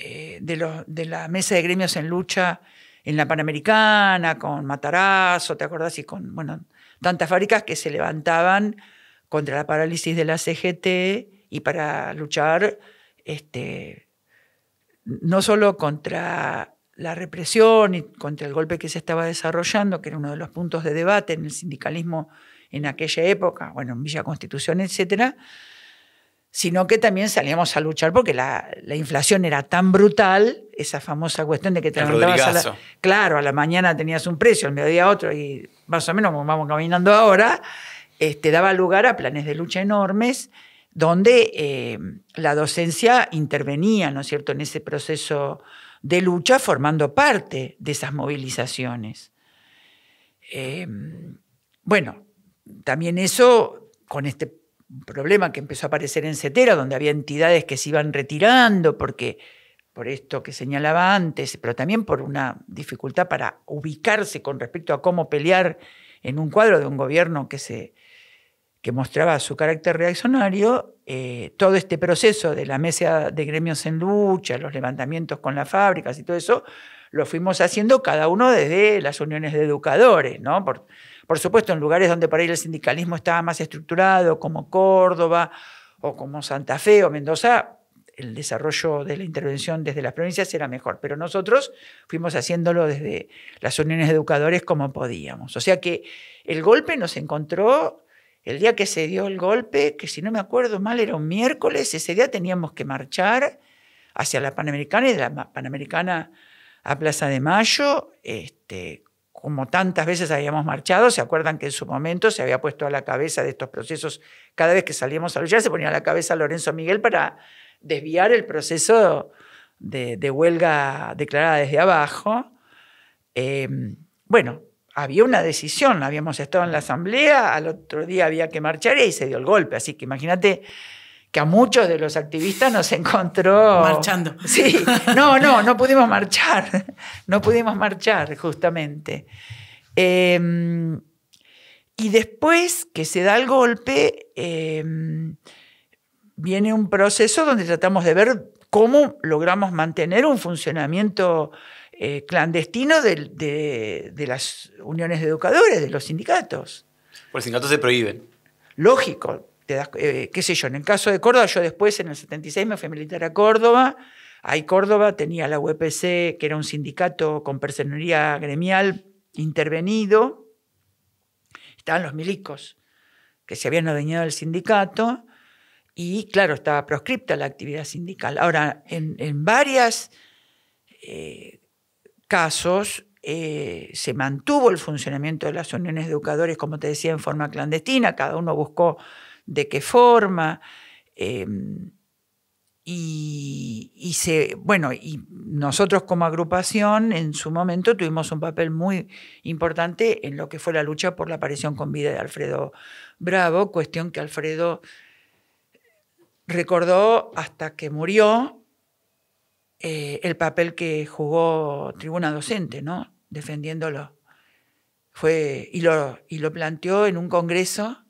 Speaker 1: eh, de, de la mesa de gremios en lucha en la Panamericana, con Matarazo, ¿te acordás? Y con, bueno, tantas fábricas que se levantaban contra la parálisis de la CGT y para luchar este, no solo contra la represión y contra el golpe que se estaba desarrollando, que era uno de los puntos de debate en el sindicalismo en aquella época, bueno, en Villa Constitución, etcétera, sino que también salíamos a luchar porque la, inflación era tan brutal, esa famosa cuestión de que te a la, claro, a la mañana tenías un precio, al mediodía otro, y más o menos como vamos caminando ahora, este, daba lugar a planes de lucha enormes donde eh, la docencia intervenía, ¿no es cierto?, en ese proceso de lucha formando parte de esas movilizaciones. Em, bueno, también eso con este problema que empezó a aparecer en Cetera, donde había entidades que se iban retirando porque por esto que señalaba antes, pero también por una dificultad para ubicarse con respecto a cómo pelear en un cuadro de un gobierno que se que mostraba su carácter reaccionario, eh, todo este proceso de la mesa de gremios en lucha, los levantamientos con las fábricas y todo eso, lo fuimos haciendo cada uno desde las uniones de educadores, ¿no? Por, por supuesto, en lugares donde por ahí el sindicalismo estaba más estructurado, como Córdoba o como Santa Fe o Mendoza, el desarrollo de la intervención desde las provincias era mejor, pero nosotros fuimos haciéndolo desde las uniones de educadores como podíamos. O sea que el golpe nos encontró el día que se dio el golpe, que si no me acuerdo mal era un miércoles, ese día teníamos que marchar hacia la Panamericana y de la Panamericana a Plaza de Mayo, este, como tantas veces habíamos marchado, se acuerdan que en su momento se había puesto a la cabeza de estos procesos, cada vez que salíamos a luchar se ponía a la cabeza Lorenzo Miguel para desviar el proceso de, huelga declarada desde abajo. Em, bueno, había una decisión, habíamos estado en la asamblea, al otro día había que marchar y se dio el golpe, así que imagínate que a muchos de los activistas nos encontró marchando. Sí, no, no, no pudimos marchar, no pudimos marchar justamente. Em, y después que se da el golpe, em, viene un proceso donde tratamos de ver cómo logramos mantener un funcionamiento eh, clandestino de, las uniones de educadores, de los sindicatos.
Speaker 3: los sindicatos se prohíben.
Speaker 1: Lógico. Te eh, qué sé yo, en el caso de Córdoba, yo después en el 76 me fui militar a Córdoba. Ahí Córdoba tenía la UPC, que era un sindicato con personería gremial intervenido. Estaban los milicos que se habían adueñado del sindicato y, claro, estaba proscripta la actividad sindical. Ahora, en, varias eh, casos eh, se mantuvo el funcionamiento de las uniones de educadores, como te decía, en forma clandestina, cada uno buscó de qué forma. Em, y, bueno, y nosotros como agrupación en su momento tuvimos un papel muy importante en lo que fue la lucha por la aparición con vida de Alfredo Bravo, cuestión que Alfredo recordó hasta que murió eh, el papel que jugó Tribuna Docente, ¿no? defendiéndolo. Fue, y, lo, planteó en un congreso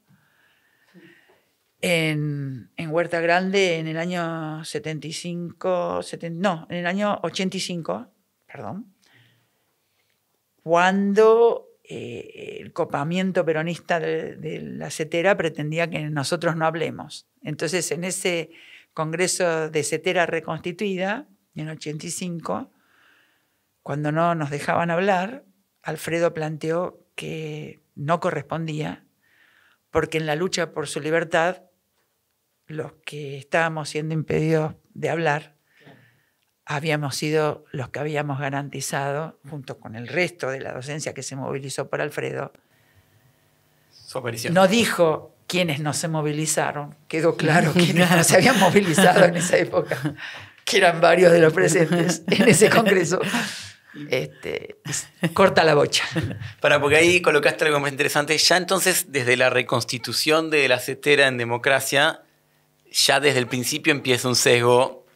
Speaker 1: en, en, Huerta Grande en el año 75, no, en el año 85, perdón, cuando eh, el copamiento peronista de, de, la CETERA pretendía que nosotros no hablemos. Entonces, en ese Congreso de CETERA reconstituida, en 85, cuando no nos dejaban hablar, Alfredo planteó que no correspondía, porque en la lucha por su libertad, los que estábamos siendo impedidos de hablar, habíamos sido los que habíamos garantizado, junto con el resto de la docencia que se movilizó por Alfredo, no dijo quienes no se movilizaron, quedó claro quienes no se habían movilizado en esa época. que eran varios de los presentes en ese congreso. Este, corta la bocha.
Speaker 3: Para, porque ahí colocaste algo más interesante. Ya entonces, desde la reconstitución de la cetera en democracia, ya desde el principio empieza un sesgo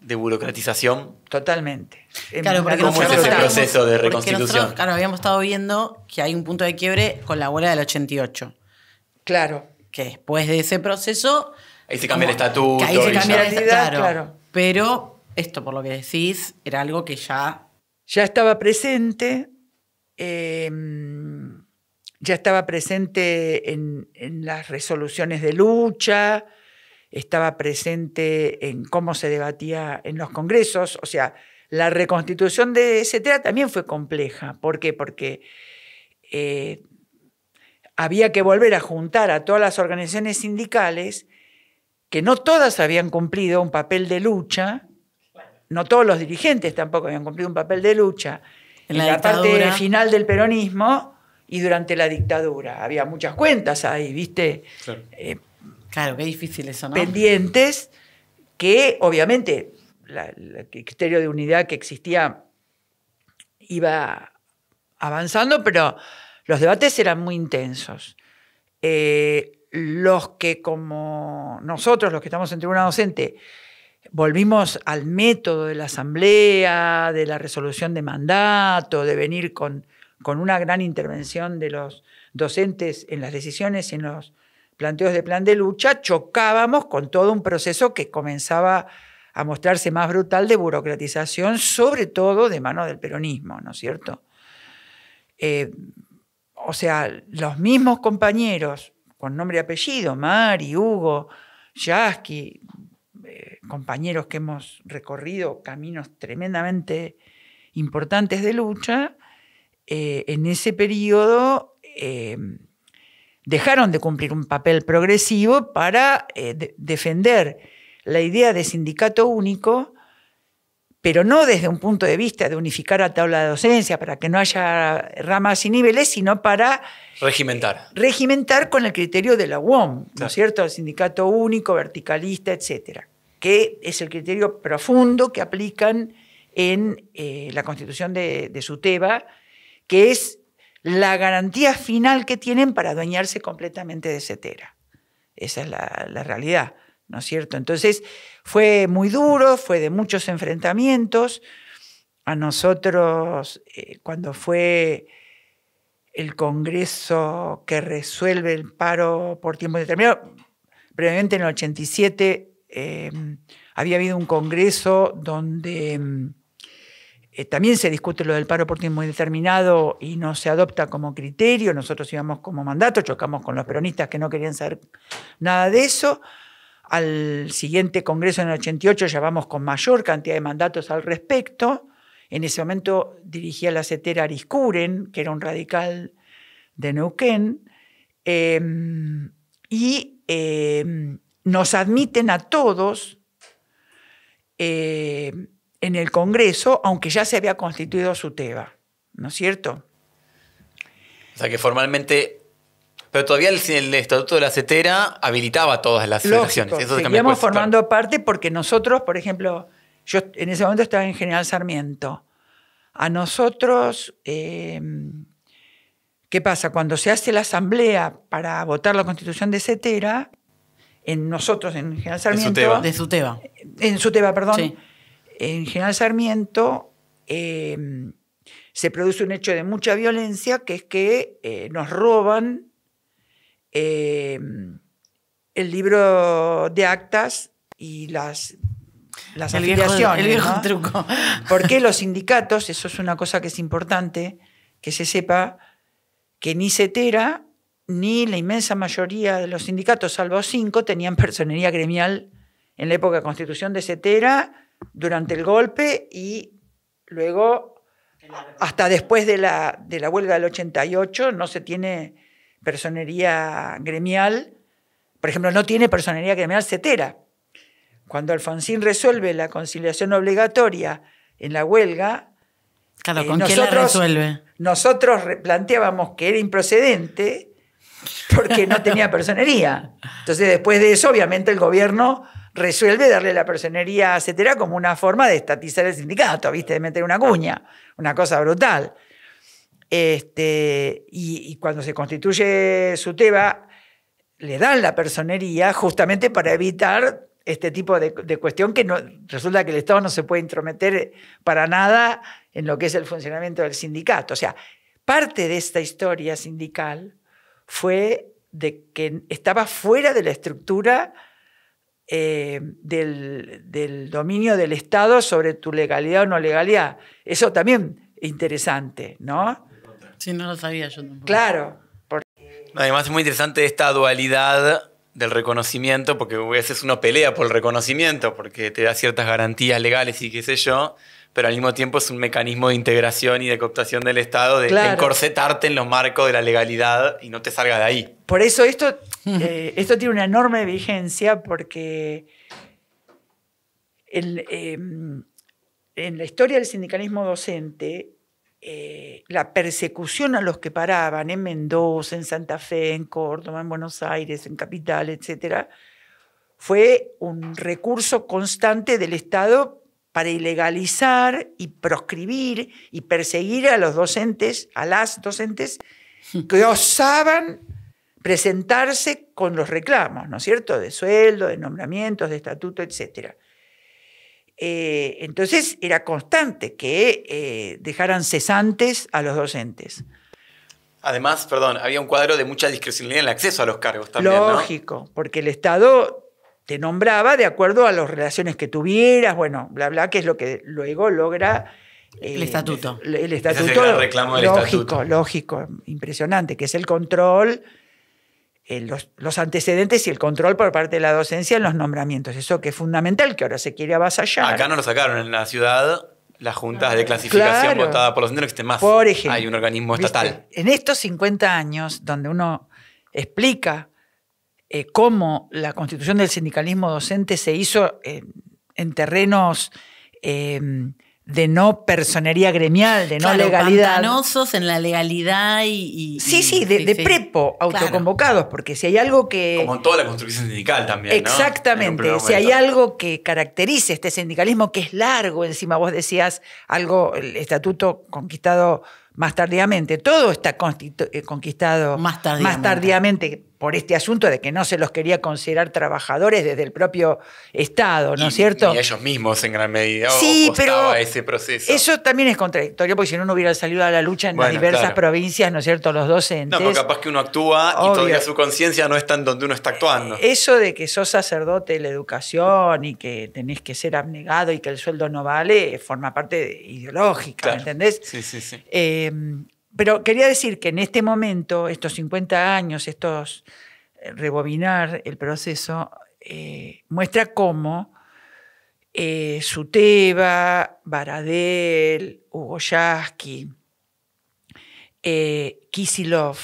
Speaker 3: de
Speaker 1: burocratización. Totalmente. Claro, porque es ese proceso de reconstitución?
Speaker 2: claro, habíamos estado viendo que hay un punto de quiebre con la bola del 88. Claro. Que después de ese proceso...
Speaker 3: Ahí se cambia el estatuto. ahí se cambia la claro. claro.
Speaker 2: Pero
Speaker 1: esto, por lo que decís, era algo que ya... Ya estaba presente, em, ya estaba presente en, las resoluciones de lucha, estaba presente en cómo se debatía en los congresos, o sea, la reconstitución de etcétera también fue compleja. ¿Por qué? Porque eh, había que volver a juntar a todas las organizaciones sindicales que no todas habían cumplido un papel de lucha, no todos los dirigentes tampoco habían cumplido un papel de lucha en, la, parte final del peronismo y durante la dictadura. Había muchas cuentas ahí, ¿viste? Claro, eh, qué difíciles son Pendientes que obviamente el criterio de unidad que existía iba avanzando, pero los debates eran muy intensos. Eh, los que como nosotros, los que estamos en tribuna docente, volvimos al método de la asamblea, de la resolución de mandato, de venir con, una gran intervención de los docentes en las decisiones y en los planteos de plan de lucha, chocábamos con todo un proceso que comenzaba a mostrarse más brutal de burocratización, sobre todo de mano del peronismo, ¿no es cierto? Eh, o sea, los mismos compañeros con nombre y apellido, Mari, Hugo, Yasky, eh, compañeros que hemos recorrido caminos tremendamente importantes de lucha, eh, en ese periodo eh, dejaron de cumplir un papel progresivo para defender la idea de sindicato único pero no desde un punto de vista de unificar a tabla de docencia para que no haya ramas y niveles, sino para...
Speaker 3: Regimentar.
Speaker 1: Regimentar con el criterio de la UOM, ¿no es cierto? El sindicato único, verticalista, etcétera, que es el criterio profundo que aplican en eh, la constitución de, SUTEBA, que es la garantía final que tienen para adueñarse completamente de Setera. Esa es la realidad. ¿no es cierto? Entonces fue muy duro, fue de muchos enfrentamientos. A nosotros, eh, cuando fue el Congreso que resuelve el paro por tiempo determinado, previamente en el 87 em, había habido un Congreso donde em, eh, también se discute lo del paro por tiempo indeterminado y no se adopta como criterio, nosotros íbamos como mandato, chocamos con los peronistas que no querían saber nada de eso. Al siguiente Congreso en el 88 ya vamos con mayor cantidad de mandatos al respecto. En ese momento dirigía la cetera Ariscuren, que era un radical de Neuquén, em, y em, nos admiten a todos em, en el Congreso, aunque ya se había constituido su TEBA, ¿no es cierto?
Speaker 3: O sea que formalmente pero todavía el, Estatuto de la Cetera habilitaba todas las elecciones federaciones. Eso seguíamos
Speaker 1: formando parte porque nosotros, por ejemplo, yo en ese momento estaba en General Sarmiento. A nosotros, eh, ¿qué pasa? Cuando se hace la asamblea para votar la constitución de Cetera, en nosotros, en General Sarmiento... Eh, en Suteba. En Suteba, perdón. En General Sarmiento... Eh, se produce un hecho de mucha violencia, que es que nos roban Em, el libro de actas y las, las Porque los sindicatos, eso es una cosa que es importante, que se sepa que ni CETERA ni la inmensa mayoría de los sindicatos, salvo cinco, tenían personería gremial en la época de constitución de CETERA, durante el golpe y luego hasta después de la, de la huelga del 88 no se tiene personería gremial, por ejemplo, no tiene personería gremial cetera. Cuando Alfonsín resuelve la conciliación obligatoria en la huelga, claro, eh, ¿con nosotros, resuelve? Nosotros planteábamos que era improcedente porque no tenía personería. Entonces, después de eso, obviamente, el gobierno resuelve darle la personería etcétera como una forma de estatizar el sindicato, ¿viste? De meter una cuña, una cosa brutal. Este, y, cuando se constituye su teba, le dan la personería justamente para evitar este tipo de, cuestión que no, resulta que el Estado no se puede intrometer para nada en lo que es el funcionamiento del sindicato. O sea, parte de esta historia sindical fue de que estaba fuera de la estructura eh, del, del dominio del Estado sobre tu legalidad o no legalidad. Eso también es interesante, ¿no? Sí, no lo sabía yo tampoco. Claro.
Speaker 3: Además es muy interesante esta dualidad del reconocimiento, porque a veces uno pelea por el reconocimiento, porque te da ciertas garantías legales y qué sé yo, pero al mismo tiempo es un mecanismo de integración y de cooptación del Estado, de, encorsetarte en los marcos de la legalidad y no te salga de ahí.
Speaker 1: Por eso esto, eh, esto tiene una enorme vigencia, porque em, en la historia del sindicalismo docente, eh, la persecución a los que paraban en Mendoza, en Santa Fe, en Córdoba, en Buenos Aires, en Capital, etc., fue un recurso constante del Estado para ilegalizar y proscribir y perseguir a los docentes, a las docentes hmm. que osaban presentarse con los reclamos, ¿no es cierto?, de sueldo, de nombramientos, de estatuto, etcétera. Eh, entonces era constante que eh, dejaran cesantes a los docentes.
Speaker 3: Además, perdón, había un cuadro de mucha discrecionalidad en el acceso a los cargos también. Lógico,
Speaker 1: porque el Estado te nombraba de acuerdo a las relaciones que tuvieras, bueno, bla, bla, que es lo que luego logra... el eh, estatuto. El, estatuto. reclamo lógico, lógico, impresionante, que es el control eh, los, antecedentes y el control por parte de la docencia en los nombramientos. Eso que es fundamental, que ahora se quiere avasallar. Acá
Speaker 3: no lo sacaron, en la ciudad las juntas de ah, clasificación votadas votada por los centros que más. Por ejemplo, hay un organismo estatal.
Speaker 1: En estos 50 años, donde uno explica eh, cómo la constitución del sindicalismo docente se hizo en terrenos eh, de no personería gremial, de no legalidad.
Speaker 2: Pantanosos en la legalidad
Speaker 1: y. sí, sí, de, prepo, autoconvocados, porque si hay algo que. Como en
Speaker 3: toda la construcción sindical también. Exactamente. Si hay
Speaker 1: algo que caracterice este sindicalismo, que es largo, encima vos decías algo, el estatuto conquistado más tardíamente. Todo está eh, conquistado más tardíamente por este asunto de que no se los quería considerar trabajadores desde el propio Estado, ¿no es cierto? Y
Speaker 3: ellos mismos en gran medida. Sí, pero ese proceso.
Speaker 1: eso también es contradictorio, porque si no, no hubiera salido a la lucha en las diversas provincias, ¿no es cierto?, los docentes. No, porque capaz
Speaker 3: que uno actúa y todavía su conciencia no está en donde uno está actuando.
Speaker 1: Eso de que sos sacerdote de la educación y que tenés que ser abnegado y que el sueldo no vale, forma parte ideológica, ¿me ¿entendés? Sí, sí, sí. Eh, pero quería decir que en este momento, estos 50 años, estos eh, rebobinar el proceso, eh, muestra cómo eh, Suteba, Baradel, Hugo Yasky, eh, Kisilov,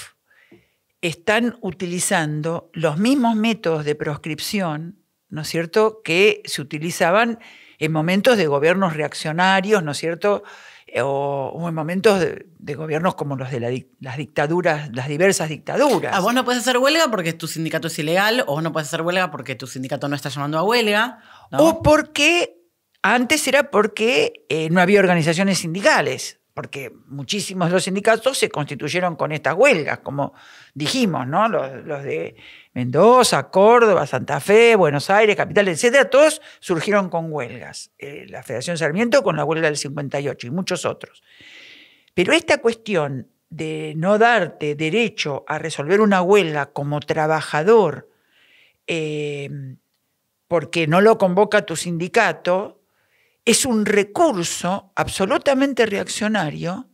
Speaker 1: están utilizando los mismos métodos de proscripción, ¿no es cierto?, que se utilizaban en momentos de gobiernos reaccionarios, ¿no es cierto?, o, en momentos de, gobiernos como los de las dictaduras, las diversas dictaduras. ¿A ah, vos no puedes hacer huelga porque tu sindicato es ilegal, o no puedes hacer huelga porque tu sindicato no está llamando a huelga. O porque antes era porque eh, no había organizaciones sindicales, porque muchísimos de los sindicatos se constituyeron con estas huelgas, como dijimos, ¿no? los de Mendoza, Córdoba, Santa Fe, Buenos Aires, Capital, etcétera, todos surgieron con huelgas. Eh, la Federación Sarmiento con la huelga del 58 y muchos otros. Pero esta cuestión de no darte derecho a resolver una huelga como trabajador eh, porque no lo convoca tu sindicato, es un recurso absolutamente reaccionario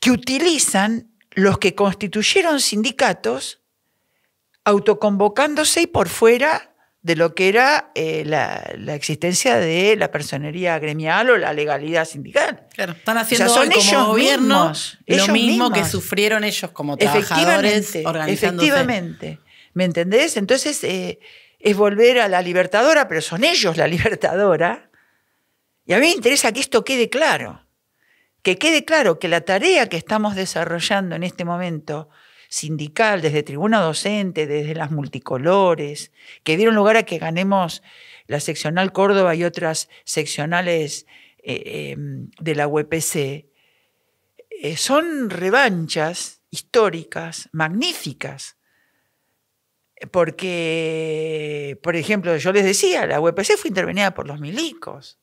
Speaker 1: que utilizan los que constituyeron sindicatos autoconvocándose y por fuera de lo que era eh, la, existencia de la personería gremial o la legalidad sindical. Claro, están haciendo como ellos lo mismo que sufrieron ellos como trabajadores efectivamente, Efectivamente, ¿me entendés? Entonces eh, es volver a la libertadora, pero son ellos la libertadora. Y a mí me interesa que esto quede claro, que quede claro que la tarea que estamos desarrollando en este momento sindical, desde tribuna docente, desde las multicolores, que dieron lugar a que ganemos la seccional Córdoba y otras seccionales eh, em, de la UPC, e eh, son revanchas históricas, magníficas. Porque, por ejemplo, yo les decía, la UPC e fue intervenida por los milicos.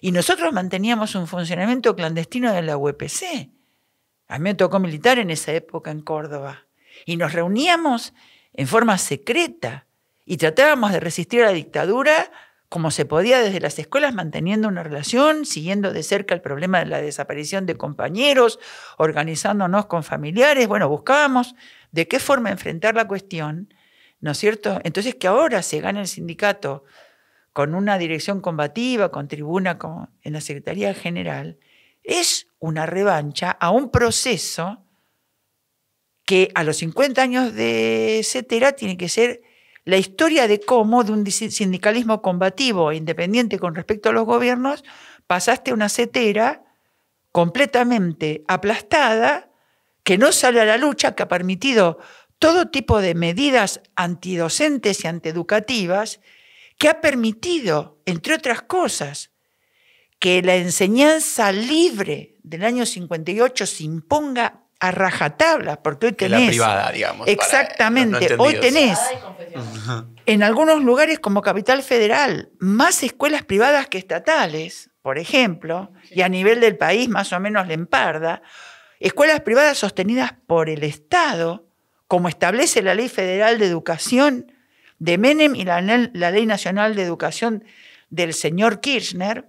Speaker 1: Y nosotros manteníamos un funcionamiento clandestino de la UPC. E a mí me tocó militar en esa época en Córdoba. Y nos reuníamos en forma secreta y tratábamos de resistir a la dictadura como se podía desde las escuelas, manteniendo una relación, siguiendo de cerca el problema de la desaparición de compañeros, organizándonos con familiares. Bueno, buscábamos de qué forma enfrentar la cuestión, ¿no es cierto? Entonces que ahora se gana el sindicato con una dirección combativa, con tribuna en la Secretaría General, es una revancha a un proceso que a los 50 años de Cetera tiene que ser la historia de cómo de un sindicalismo combativo e independiente con respecto a los gobiernos pasaste una Cetera completamente aplastada que no sale a la lucha, que ha permitido todo tipo de medidas antidocentes y antieducativas, que ha permitido, entre otras cosas, que la enseñanza libre del año 58 se imponga a rajatabla, porque hoy tenés... la privada, digamos. Eh, Exactamente, hoy tenés en algunos lugares como Capital Federal más escuelas privadas que estatales, por ejemplo, y a nivel del país más o menos emparda, escuelas privadas sostenidas por el Estado, como establece la Ley Federal de Educación de Menem y la Ley Nacional de Educación del señor Kirchner,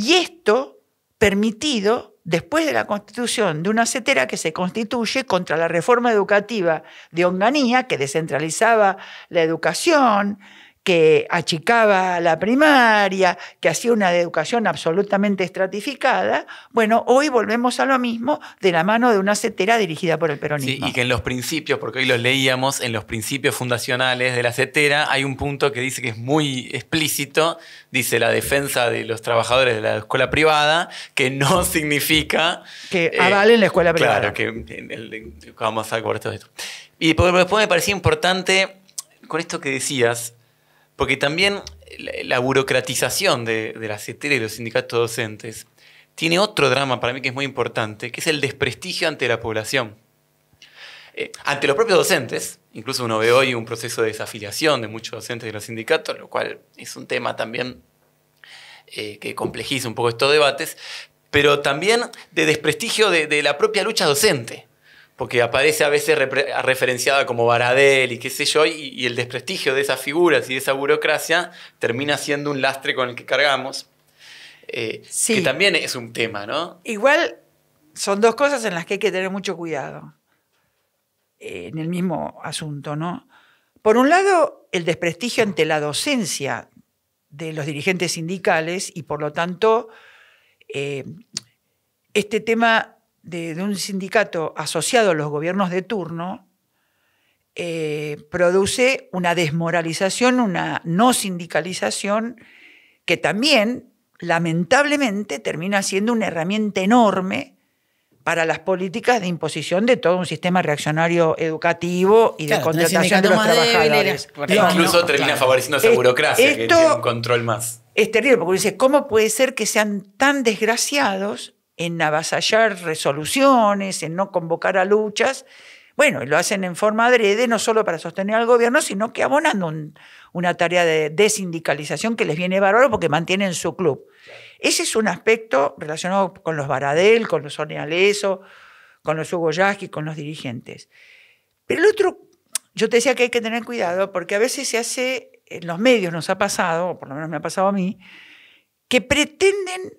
Speaker 1: y esto permitido después de la constitución de una cetera que se constituye contra la reforma educativa de Onganía, que descentralizaba la educación, que achicaba la primaria, que hacía una educación absolutamente estratificada, bueno, hoy volvemos a lo mismo de la mano de una CETERA dirigida por el peronismo. Sí, y
Speaker 3: que en los principios, porque hoy los leíamos, en los principios fundacionales de la CETERA hay un punto que dice que es muy explícito, dice la defensa de los trabajadores de la escuela privada, que no significa...
Speaker 1: Que eh, avalen la escuela privada.
Speaker 3: Claro, que vamos a cobrar todo esto. Y después me parecía importante, con esto que decías, porque también la burocratización de, la CETER y los sindicatos docentes tiene otro drama para mí que es muy importante, que es el desprestigio ante la población. Eh, ante los propios docentes, incluso uno ve hoy un proceso de desafiliación de muchos docentes de los sindicatos, lo cual es un tema también eh, que complejiza un poco estos debates, pero también de desprestigio de la propia lucha docente porque aparece a veces referenciada como Baradel y qué sé yo, y, el desprestigio de esas figuras y de esa burocracia termina siendo un lastre con el que cargamos, eh, que también es un tema, ¿no?
Speaker 1: Igual son dos cosas en las que hay que tener mucho cuidado eh, en el mismo asunto, ¿no? Por un lado, el desprestigio ante la docencia de los dirigentes sindicales y por lo tanto eh, este tema de, un sindicato asociado a los gobiernos de turno eh, produce una desmoralización, una no sindicalización que también, lamentablemente, termina siendo una herramienta enorme para las políticas de imposición de todo un sistema reaccionario educativo y de contratación de los trabajadores. incluso termina
Speaker 3: favoreciendo esa burocracia que tiene un control más.
Speaker 1: Es terrible, porque dice, ¿cómo puede ser que sean tan desgraciados en avasallar resoluciones, en no convocar a luchas. Bueno, y lo hacen en forma adrede, no solo para sostener al gobierno, sino que abonando una tarea de desindicalización que les viene bárbaro porque mantienen su club. Ese es un aspecto relacionado con los Baradel, con los Ornealeso, con los Hugo con los dirigentes. Pero el otro, yo te decía que hay que tener cuidado porque a veces se hace, en los medios nos ha pasado, o por lo menos me ha pasado a mí, que pretenden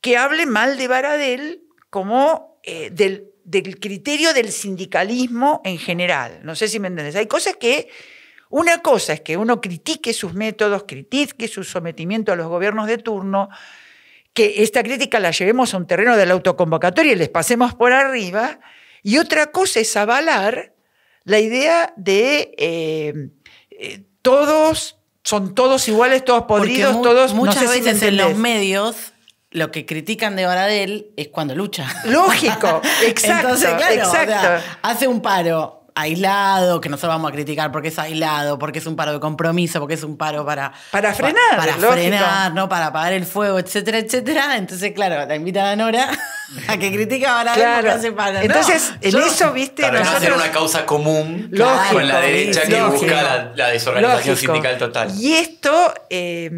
Speaker 1: que hable mal de Baradel como eh, del, del, criterio del sindicalismo en general. No sé si me entendés. Hay cosas que, una cosa es que uno critique sus métodos, critique su sometimiento a los gobiernos de turno, que esta crítica la llevemos a un terreno de la autoconvocatoria y les pasemos por arriba, y otra cosa es avalar la idea de eh, eh, todos, son todos iguales, todos podridos, todos... Muchas veces en los
Speaker 2: medios lo que critican de Baradel es cuando lucha. Lógico, exacto. Entonces, claro, hace un paro aislado, que nosotros vamos a criticar porque es aislado, porque es un paro de compromiso, porque es un paro para... Para frenar. para frenar, ¿no? Para apagar el fuego, etcétera, etcétera. Entonces, claro, la invitan a Nora a que critica a Baradel claro. porque hace paro. Entonces, en eso, viste...
Speaker 3: Para nosotros... no hacer una causa común lógico, con la derecha que busca la, desorganización sindical total. Y
Speaker 2: esto... Eh,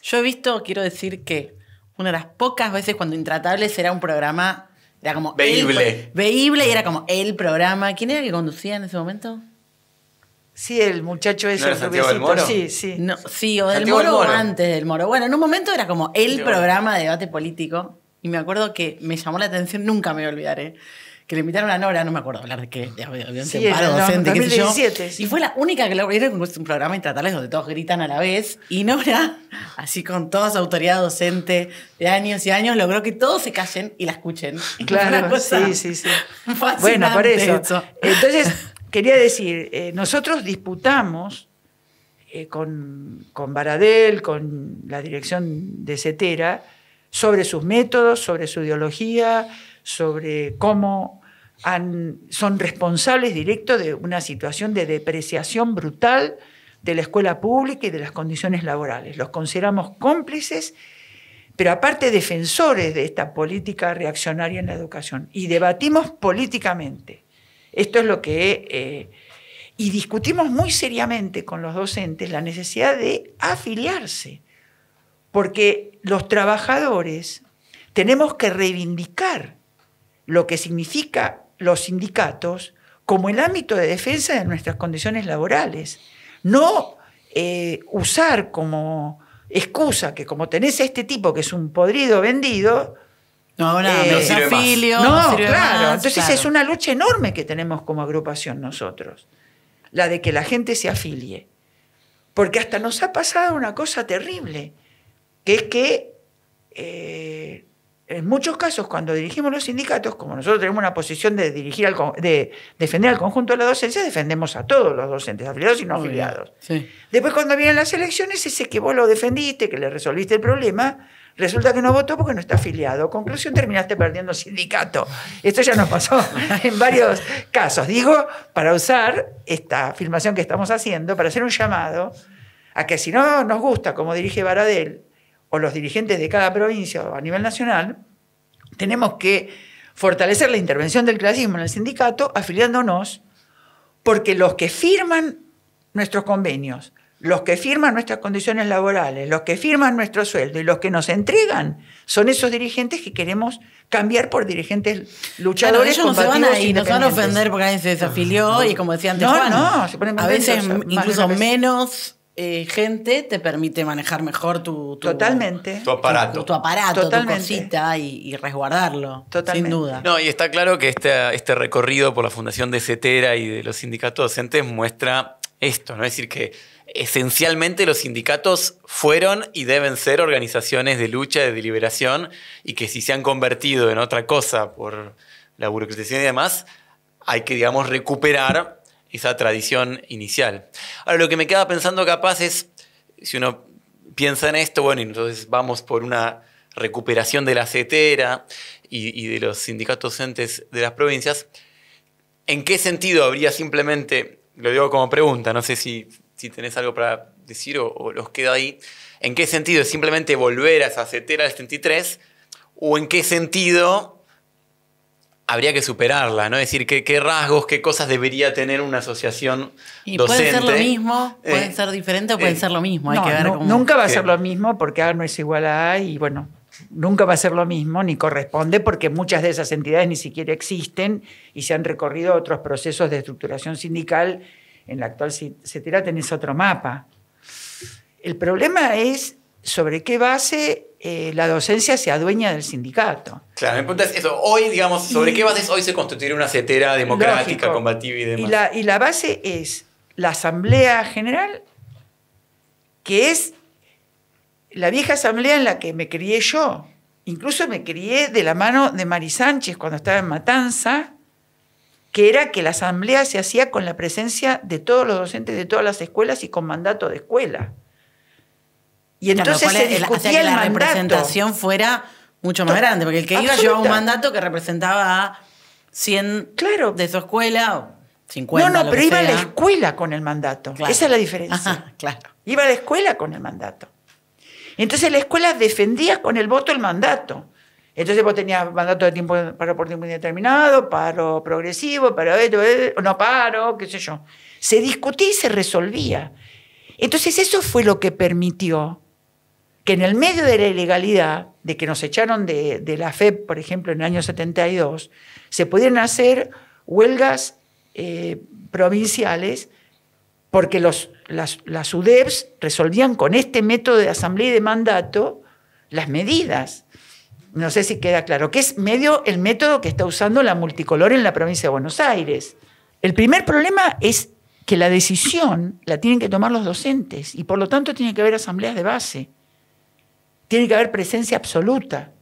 Speaker 2: yo he visto, quiero decir que una de las pocas veces cuando Intratables era un programa. Era como. Veíble. y era como el programa. ¿Quién era el que conducía en ese momento?
Speaker 1: Sí, el muchacho ese. el Sí, sí. sí, o del Moro, o antes
Speaker 2: del Moro. Bueno, en un momento era como el programa de debate político. Y me acuerdo que me llamó la atención, nunca me olvidaré. ¿eh? que le invitaron a Nora, no me acuerdo hablar de qué, ...de un paro docente, yo. Y fue la única que lo era un programa tratarles... donde todos gritan a la vez. Y Nora, así con toda su autoridad docente de años y años, logró que todos se callen y la escuchen. Claro, sí, sí, sí. Bueno, por eso.
Speaker 1: Entonces, quería decir, eh, nosotros disputamos eh, con, con Baradel, con la dirección de Cetera, sobre sus métodos, sobre su ideología, sobre cómo son responsables directos de una situación de depreciación brutal de la escuela pública y de las condiciones laborales. Los consideramos cómplices, pero aparte defensores de esta política reaccionaria en la educación. Y debatimos políticamente. Esto es lo que... Eh, y discutimos muy seriamente con los docentes la necesidad de afiliarse, porque los trabajadores tenemos que reivindicar lo que significa los sindicatos como el ámbito de defensa de nuestras condiciones laborales. No eh, usar como excusa que como tenés a este tipo que es un podrido vendido, no, no, no, eh, afilio, no, claro. Entonces es una lucha enorme que tenemos como agrupación nosotros, la de que la gente se afilie. Porque hasta nos ha pasado una cosa terrible, que es que eh, en muchos casos, cuando dirigimos los sindicatos, como nosotros tenemos una posición de dirigir al, de defender al conjunto de la docencia, defendemos a todos los docentes, afiliados y no afiliados. Después, cuando vienen las elecciones, ese que vos lo defendiste, que le resolviste el problema, resulta que no votó porque no está afiliado. Conclusión, terminaste perdiendo sindicato. Esto ya nos pasó en varios casos. Digo, para usar esta filmación que estamos haciendo, para hacer un llamado a que si no nos gusta como dirige Baradel, o los dirigentes de cada provincia o a nivel nacional, tenemos que fortalecer la intervención del clasismo en el sindicato afiliándonos, porque los que firman nuestros convenios, los que firman nuestras condiciones laborales, los que firman nuestro sueldo y los que nos entregan son esos dirigentes que queremos cambiar por dirigentes luchadores. no y nos van a ofender
Speaker 2: porque alguien se desafilió y como decía antes a veces incluso menos eh, gente te permite manejar mejor tu, Tu
Speaker 3: aparato. Tu,
Speaker 2: aparato, Totalmente. y, resguardarlo. Sin duda.
Speaker 3: No, y está claro que este, este recorrido por la Fundación de Cetera y de los sindicatos docentes muestra esto, ¿no? Es decir, que esencialmente los sindicatos fueron y deben ser organizaciones de lucha, de deliberación, y que si se han convertido en otra cosa por la burocracia y demás, hay que, digamos, recuperar esa tradición inicial. Ahora, lo que me queda pensando capaz es, si uno piensa en esto, bueno, entonces vamos por una recuperación de la CETERA y, de los sindicatos docentes de las provincias, ¿en qué sentido habría simplemente, lo digo como pregunta, no sé si, si tenés algo para decir o, los queda ahí, ¿en qué sentido es simplemente volver a esa CETERA del 73 ¿O en qué sentido habría que superarla, ¿no? Es decir, qué, rasgos, qué cosas debería tener una asociación y puede ser lo
Speaker 1: mismo, ¿Puede eh, ser diferentes o pueden eh, ser lo mismo. Hay que ver Nunca va a ser lo mismo porque A no es igual a A y bueno, nunca va a ser lo mismo ni corresponde porque muchas de esas entidades ni siquiera existen y se han recorrido otros procesos de estructuración sindical. En la actual CETERA tenés otro mapa. El problema es sobre qué base eh, la docencia se adueña del sindicato.
Speaker 3: Claro, mi pregunta es eso. Hoy, digamos, ¿sobre qué base hoy se constituye una setera democrática, combativa y demás?
Speaker 1: y la base es la Asamblea General, que es la vieja asamblea en la que me crié yo. Incluso me crié de la mano de Mari Sánchez cuando estaba en Matanza, que era que la asamblea se hacía con la presencia de todos los docentes de todas las escuelas y con mandato de escuela. Y entonces que la representación
Speaker 2: fuera mucho más grande, porque el que iba llevaba un
Speaker 1: mandato que representaba a 100 claro. de su escuela o
Speaker 2: 50. No, no, pero iba a la
Speaker 1: escuela con el mandato. Esa es la diferencia. claro. Iba a la escuela con el mandato. Entonces la escuela defendía con el voto el mandato. Entonces vos tenías mandato de tiempo, para por tiempo indeterminado, paro progresivo, paro esto, eh, eh, no paro, qué sé yo. Se discutía y se resolvía. Entonces eso fue lo que permitió que en el medio de la ilegalidad, de que nos echaron de, la FEP, por ejemplo, en el año 72, se podían hacer huelgas eh, provinciales porque los, las, las UDEPs resolvían con este método de asamblea y de mandato las medidas. No sé si queda claro, que es medio el método que está usando la multicolor en la provincia de Buenos Aires. El primer problema es que la decisión la tienen que tomar los docentes y por lo tanto tiene que haber asambleas de base. Tiene que haber presencia absoluta.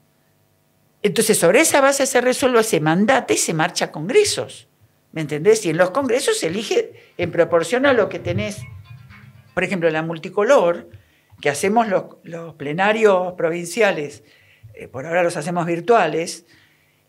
Speaker 1: Entonces, sobre esa base se resuelve, se mandata y se marcha a congresos. ¿Me entendés? Y en los congresos se elige en proporción a lo que tenés. Por ejemplo, la multicolor, que hacemos los, plenarios provinciales, eh, por ahora los hacemos virtuales,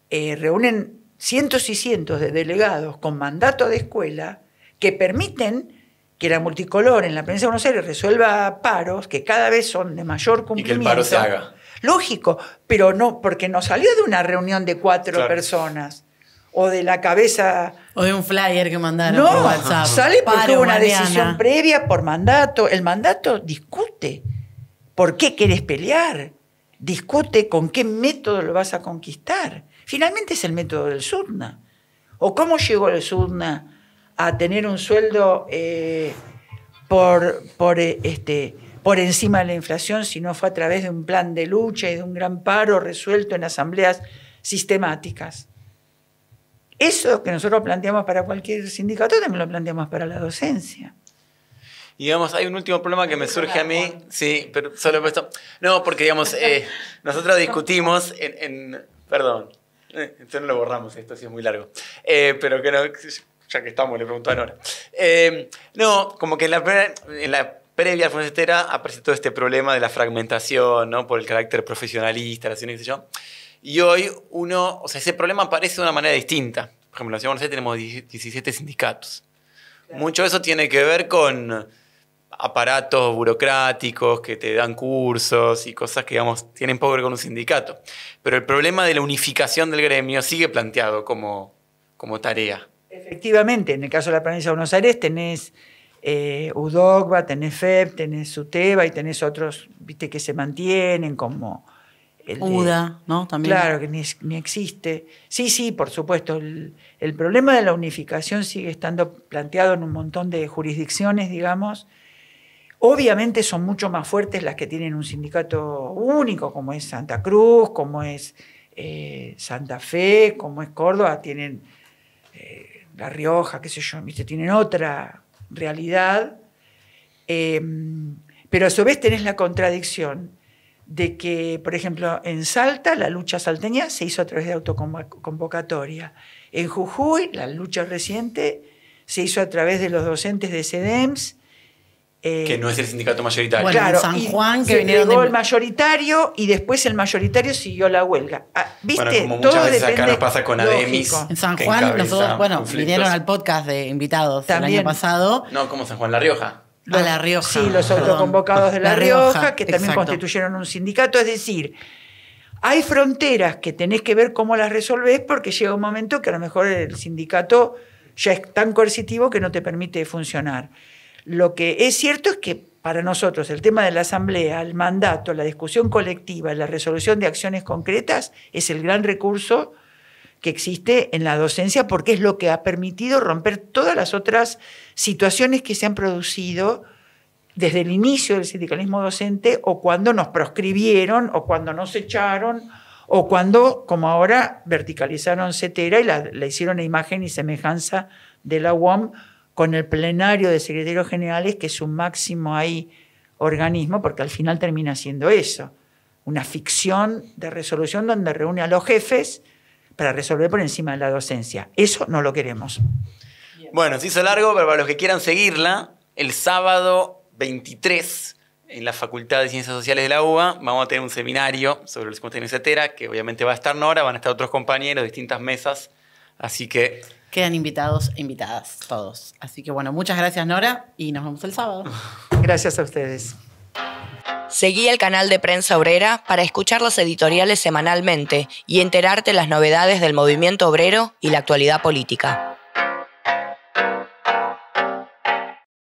Speaker 1: eh, reúnen cientos y cientos de delegados con mandato de escuela que permiten que era multicolor en la prensa de Buenos Aires resuelva paros que cada vez son de mayor cumplimiento. Y que el paro se Lógico, pero no, porque no salió de una reunión de cuatro personas o de la cabeza. O
Speaker 2: de un flyer que mandaron no, por WhatsApp. sale porque una decisión previa
Speaker 1: por mandato. El mandato discute. ¿Por qué quieres pelear? Discute con qué método lo vas a conquistar. Finalmente es el método del SUDNA. ¿O cómo llegó el SUDNA? a tener un sueldo eh, por, por, eh, este, por encima de la inflación, si no fue a través de un plan de lucha y de un gran paro resuelto en asambleas sistemáticas. Eso que nosotros planteamos para cualquier sindicato también lo planteamos para la docencia.
Speaker 3: Y digamos, hay un último problema que me surge a mí, sí, pero solo puesto... No, porque digamos, eh, nosotros discutimos en, Perdón, esto no lo borramos, esto sí es muy largo. pero que no, que estamos, le preguntó a Nora. Eh, no, como que en la, la previa Fonsetera aparece todo este problema de la fragmentación, ¿no? Por el carácter profesionalista, la qué yo. Y hoy uno, o sea, ese problema aparece de una manera distinta. Por ejemplo, en la Ciudad de tenemos 17 sindicatos. Mucho de eso tiene que ver con aparatos burocráticos que te dan cursos y cosas que, digamos, tienen poco que ver con un sindicato. Pero el problema de la unificación del gremio sigue planteado como, como tarea.
Speaker 1: Efectivamente, en el caso de la provincia de Buenos Aires tenés eh, Udogba, tenés FEP, tenés UTEBA y tenés otros, viste, que se mantienen como... El UDA, ¿no? También. Claro, que ni, existe. Sí, sí, por supuesto. El, problema de la unificación sigue estando planteado en un montón de jurisdicciones, digamos. Obviamente son mucho más fuertes las que tienen un sindicato único, como es Santa Cruz, como es eh, Santa Fe, como es Córdoba, tienen la Rioja, qué sé yo, ¿viste? tienen otra realidad. Eh, pero a su vez tenés la contradicción de que, por ejemplo, en Salta la lucha salteña se hizo a través de autoconvocatoria. En Jujuy la lucha reciente se hizo a través de los docentes de SEDEMS e eh,
Speaker 3: que no es el sindicato mayoritario. San Juan,
Speaker 1: que vinieron el mayoritario y después el mayoritario siguió la huelga. Ah, ¿Viste? como Todo veces acá nos pasa con Ademis. En San
Speaker 3: Juan,
Speaker 2: nosotros, bueno, vinieron al podcast de invitados el año pasado.
Speaker 1: No, como San Juan, La Rioja. a ah, La Rioja. Sí, los autoconvocados de La, Rioja, que también constituyeron un sindicato. Es decir, hay fronteras que tenés que ver cómo las resolvés porque llega un momento que a lo mejor el sindicato ya es tan coercitivo que no te permite funcionar. Lo que es cierto es que para nosotros el tema de la asamblea, el mandato, la discusión colectiva, la resolución de acciones concretas es el gran recurso que existe en la docencia porque es lo que ha permitido romper todas las otras situaciones que se han producido desde el inicio del sindicalismo docente o cuando nos proscribieron o cuando nos echaron o cuando, como ahora, verticalizaron CETERA y la, hicieron a imagen y semejanza de la UOM con el plenario de secretarios generales, que es un máximo ahí organismo, porque al final termina siendo eso, una ficción de resolución donde reúne a los jefes para resolver por encima de la docencia. Eso no lo queremos.
Speaker 3: Bueno, se hizo largo, pero para los que quieran seguirla, el sábado 23 en la Facultad de Ciencias Sociales de la UBA vamos a tener un seminario sobre los de etcétera, que obviamente va a estar Nora, van a estar otros compañeros, distintas mesas, así que
Speaker 2: quedan invitados e invitadas todos. Así que bueno, muchas gracias Nora y nos vemos el sábado. Gracias a ustedes. Seguí el canal de Prensa Obrera para escuchar los editoriales semanalmente y enterarte las novedades del movimiento obrero y la actualidad política.